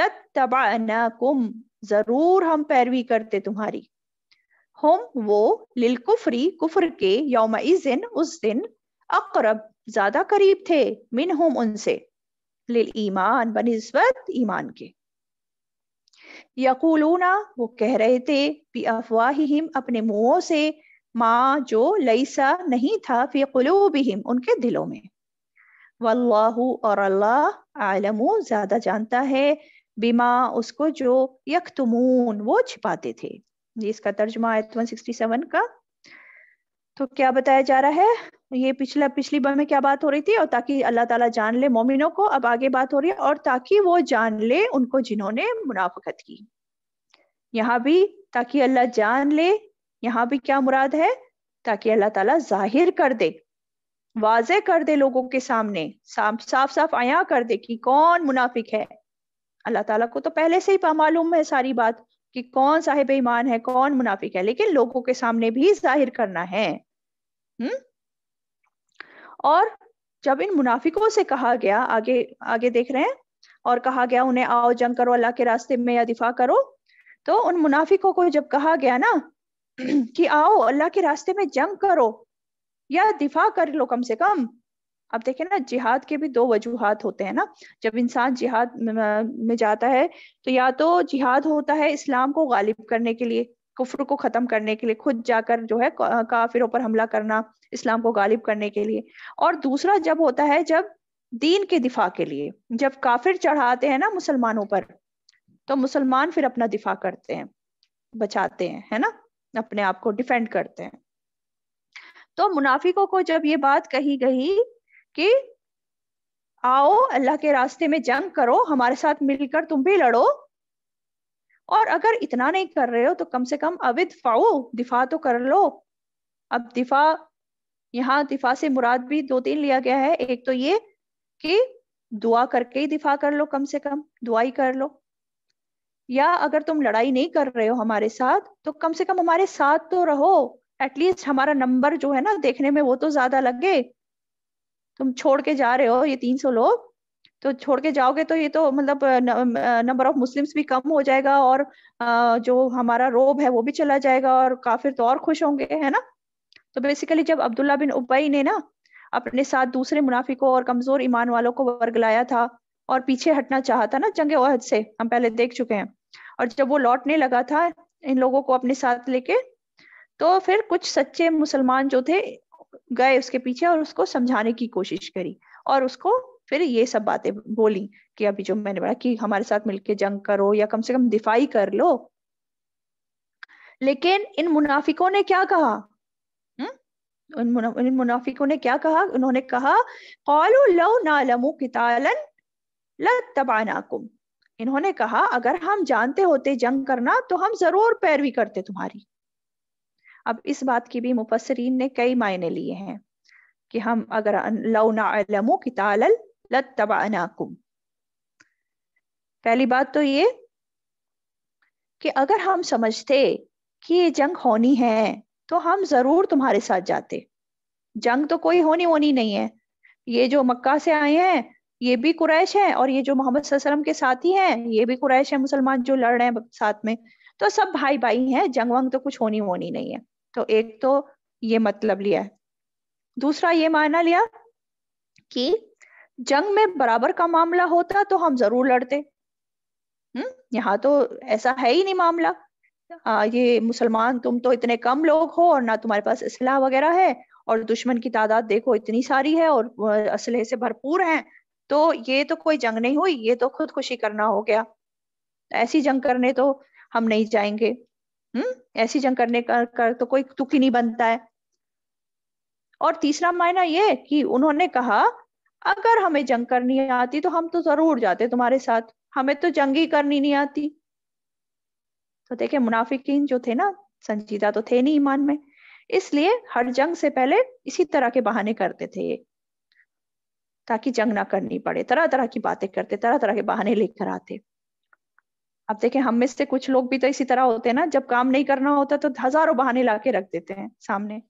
लत तबाना कुम जरूर हम पैरवी करते तुम्हारी हम वो लिल कुफरी कुफर के यौम उस दिन अकरब ज्यादा करीब थे मिन होम उनसे लिल ईमान बनस्बत ईमान के यकूलूना वो कह रहे थे भी अफवाहिम अपने मुंहों से माँ जो लईसा नहीं था फिर कलूबिहिम उनके दिलों में वल्लाहु और अल्लाह आलमो ज्यादा जानता है बीमा उसको जो यकतमून वो छिपाते थे इसका तर्जमा आयत 167 का तो क्या बताया जा रहा है ये पिछला पिछली बार में क्या बात हो रही थी और ताकि अल्लाह ताला जान ले मोमिनों को अब आगे बात हो रही है और ताकि वो जान ले उनको जिन्होंने मुनाफकत की यहाँ भी ताकि अल्लाह जान ले यहाँ भी क्या मुराद है ताकि अल्लाह ताला जाहिर कर दे वाज कर दे लोगों के सामने साफ साफ साफ आया कर दे कि कौन मुनाफिक है अल्लाह ताला को तो पहले से ही मालूम है सारी बात कि कौन साहिब ईमान है कौन मुनाफिक है लेकिन लोगों के सामने भी जाहिर करना है हम्म और जब इन मुनाफिकों से कहा गया आगे आगे देख रहे हैं और कहा गया उन्हें आओ जंग करो अल्लाह के रास्ते में या दिफा करो तो उन मुनाफिकों को जब कहा गया ना कि आओ अल्लाह के रास्ते में जंग करो या दिफा कर लो कम से कम अब देखे ना जिहाद के भी दो वजूहत होते हैं ना जब इंसान जिहाद में जाता है तो या तो जिहाद होता है इस्लाम को गालिब करने के लिए कुफर को खत्म करने के लिए खुद जाकर जो है काफिरों पर हमला करना इस्लाम को गालिब करने के लिए और दूसरा जब होता है जब दीन के दिफा के लिए जब काफिर चढ़ाते हैं ना मुसलमानों पर तो मुसलमान फिर अपना दिफा करते हैं बचाते हैं है ना अपने आप को डिफेंड करते हैं तो मुनाफिकों को जब ये बात कही गई कि आओ अल्लाह के रास्ते में जंग करो हमारे साथ मिलकर तुम भी लड़ो और अगर इतना नहीं कर रहे हो तो कम से कम अविद फाओ दिफा तो कर लो अब दिफा यहाँ दिफा से मुराद भी दो तीन लिया गया है एक तो ये कि दुआ करके ही दिफा कर लो कम से कम दुआ ही कर लो या अगर तुम लड़ाई नहीं कर रहे हो हमारे साथ तो कम से कम हमारे साथ तो रहो एटलीस्ट हमारा नंबर जो है ना देखने में वो तो ज्यादा लगे तुम छोड़ के जा रहे हो ये तीन सौ लोग तो छोड़ के जाओगे तो ये तो मतलब नंबर ऑफ मुस्लिम्स भी कम हो जाएगा और जो हमारा रोब है वो भी चला जाएगा और काफिर तो और खुश होंगे है ना तो बेसिकली जब अब्दुल्ला बिन उबई ने ना अपने साथ दूसरे मुनाफिकों और कमजोर ईमान वालों को वर्गलाया था और पीछे हटना चाहता था ना जंग ओहद से हम पहले देख चुके हैं और जब वो लौटने लगा था इन लोगों को अपने साथ लेके तो फिर कुछ सच्चे मुसलमान जो थे गए उसके पीछे और उसको समझाने की कोशिश करी और उसको फिर ये सब बातें बोली कि अभी जो मैंने बोला कि हमारे साथ मिलके जंग करो या कम से कम दिफाई कर लो लेकिन इन मुनाफिकों ने क्या कहा उन, हम्म? मुना, इन मुनाफिकों ने क्या कहा उन्होंने कहा कौलू लो नालमू कितालन लतबानाकुम इन्होंने कहा अगर हम जानते होते जंग करना तो हम जरूर पैरवी करते तुम्हारी अब इस बात की भी मुफसरीन ने कई मायने लिए हैं कि हम अगर लौना नालमू कितालल लत तबानाकुम पहली बात तो ये कि अगर हम समझते कि ये जंग होनी है तो हम जरूर तुम्हारे साथ जाते जंग तो कोई होनी होनी नहीं है ये जो मक्का से आए हैं ये भी कुरैश है और ये जो मोहम्मद सलम के साथी हैं ये भी कुरैश है मुसलमान जो लड़ रहे हैं साथ में तो सब भाई भाई हैं जंग वंग तो कुछ होनी होनी नहीं है तो एक तो ये मतलब लिया दूसरा ये माना लिया कि जंग में बराबर का मामला होता तो हम जरूर लड़ते हम्म यहाँ तो ऐसा है ही नहीं मामला आ, ये मुसलमान तुम तो इतने कम लोग हो और ना तुम्हारे पास असलाह वगैरह है और दुश्मन की तादाद देखो इतनी सारी है और असलहे से भरपूर हैं तो ये तो कोई जंग नहीं हुई ये तो खुदकुशी करना हो गया ऐसी जंग करने तो हम नहीं जाएंगे हम्म ऐसी जंग करने कर, कर तो कोई तुकी नहीं बनता है और तीसरा मायना ये कि उन्होंने कहा अगर हमें जंग करनी आती तो हम तो जरूर जाते तुम्हारे साथ हमें तो जंग ही करनी नहीं आती तो देखे मुनाफिकीन जो थे ना संजीदा तो थे नहीं ईमान में इसलिए हर जंग से पहले इसी तरह के बहाने करते थे ये ताकि जंग ना करनी पड़े तरह तरह की बातें करते तरह तरह के बहाने लेकर आते अब देखें हम में से कुछ लोग भी तो इसी तरह होते हैं ना जब काम नहीं करना होता तो हजारों बहाने ला के रख देते हैं सामने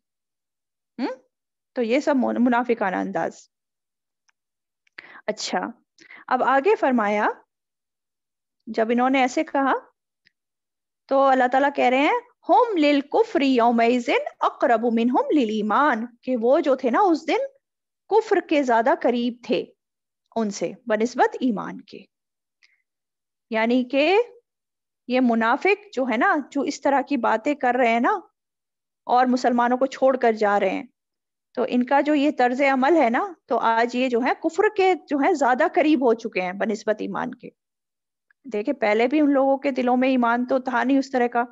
हम्म तो ये सब मुनाफिकाना अंदाज अच्छा अब आगे फरमाया जब इन्होंने ऐसे कहा तो अल्लाह ताला कह रहे हैं होम लिल कुफरी यौमैजिन अकरब होम लिल ईमान के वो जो थे ना उस दिन कुफर के ज्यादा करीब थे उनसे बनस्बत ईमान के यानी के ये मुनाफिक जो है ना जो इस तरह की बातें कर रहे हैं ना और मुसलमानों को छोड़कर जा रहे हैं तो इनका जो ये तर्ज अमल है ना तो आज ये जो है कुफर के जो है ज्यादा करीब हो चुके हैं बनस्बत ईमान के देखे पहले भी उन लोगों के दिलों में ईमान तो था नहीं उस तरह का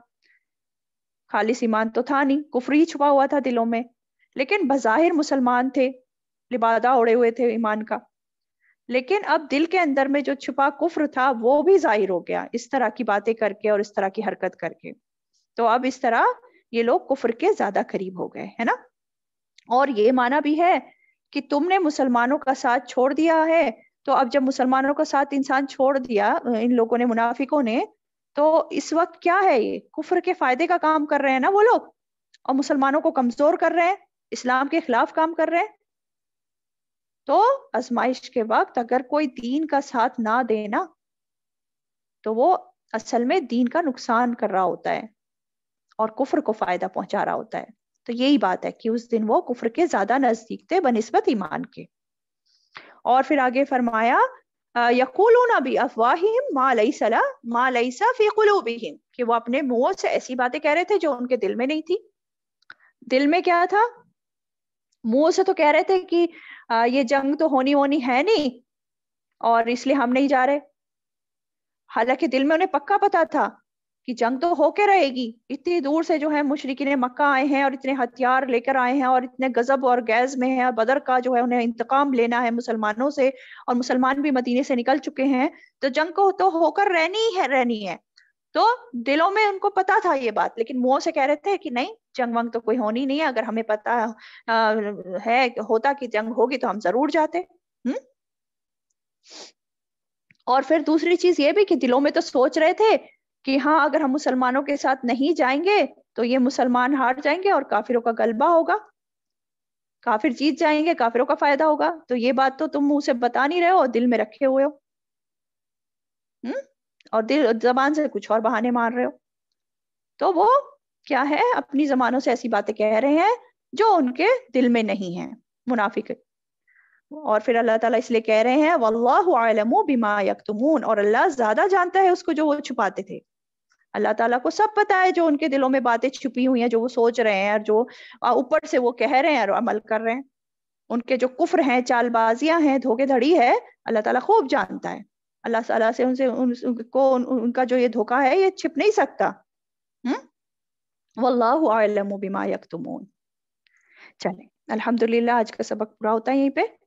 खालिश ईमान तो था नहीं कुफर ही छुपा हुआ था दिलों में लेकिन बाहिर मुसलमान थे लिबादा ओढ़े हुए थे ईमान का लेकिन अब दिल के अंदर में जो छुपा कुफर था वो भी जाहिर हो गया इस तरह की बातें करके और इस तरह की हरकत करके तो अब इस तरह ये लोग कुफर के ज्यादा करीब हो गए है ना और ये माना भी है कि तुमने मुसलमानों का साथ छोड़ दिया है तो अब जब मुसलमानों का साथ इंसान छोड़ दिया इन लोगों ने मुनाफिकों ने तो इस वक्त क्या है ये कुफर के फायदे का काम कर रहे हैं ना वो लोग और मुसलमानों को कमजोर कर रहे हैं इस्लाम के खिलाफ काम कर रहे हैं तो आजमाइश के वक्त अगर कोई दीन का साथ ना दे ना तो वो असल में दीन का नुकसान कर रहा होता है और कुफर को फायदा पहुंचा रहा होता है तो यही बात है कि उस दिन वो कुफर के ज्यादा नजदीक थे बनस्बत ईमान के और फिर आगे फरमाया यकूलूना भी अफवाहिम मालई सला मालईसा फ़ीकुलूबिहिम कि वो अपने मुंह से ऐसी बातें कह रहे थे जो उनके दिल में नहीं थी दिल में क्या था मुंह से तो कह रहे थे कि ये जंग तो होनी होनी है नहीं और इसलिए हम नहीं जा रहे हालांकि दिल में उन्हें पक्का पता था कि जंग तो होके रहेगी इतनी दूर से जो है ने मक्का आए हैं और इतने हथियार लेकर आए हैं और इतने गजब और गैज में है बदर का जो है उन्हें इंतकाम लेना है मुसलमानों से और मुसलमान भी मदीने से निकल चुके हैं तो जंग को तो होकर रहनी ही है रहनी है तो दिलों में उनको पता था ये बात लेकिन मुंह से कह रहे थे कि नहीं जंग वंग तो कोई होनी नहीं है अगर हमें पता है होता कि जंग होगी तो हम जरूर जाते हम्म और फिर दूसरी चीज ये भी कि दिलों में तो सोच रहे थे कि हाँ अगर हम मुसलमानों के साथ नहीं जाएंगे तो ये मुसलमान हार जाएंगे और काफिरों का गलबा होगा काफिर जीत जाएंगे काफिरों का फायदा होगा तो ये बात तो तुम मुंह से बता नहीं रहे हो दिल में रखे हुए हो हम्म और दिल जबान से कुछ और बहाने मार रहे हो तो वो क्या है अपनी जमानों से ऐसी बातें कह रहे हैं जो उनके दिल में नहीं है मुनाफिक और फिर अल्लाह ताला इसलिए कह रहे हैं वल्लाहु आलमु बिमा यकतमून और अल्लाह ज्यादा जानता है उसको जो वो छुपाते थे अल्लाह ताला को सब पता है जो उनके दिलों में बातें छुपी हुई हैं जो वो सोच रहे हैं और जो ऊपर से वो कह रहे हैं और अमल कर रहे हैं उनके जो कुफ्र हैं चालबाजियां हैं धोखे धड़ी है अल्लाह ताला खूब जानता है अल्लाह ताला से उनसे उनको उन, उनका जो ये धोखा है ये छिप नहीं सकता वल्लाहु आलम बिमा यकतुमून चले अल्हम्दुलिल्लाह आज का सबक पूरा होता है यहीं पे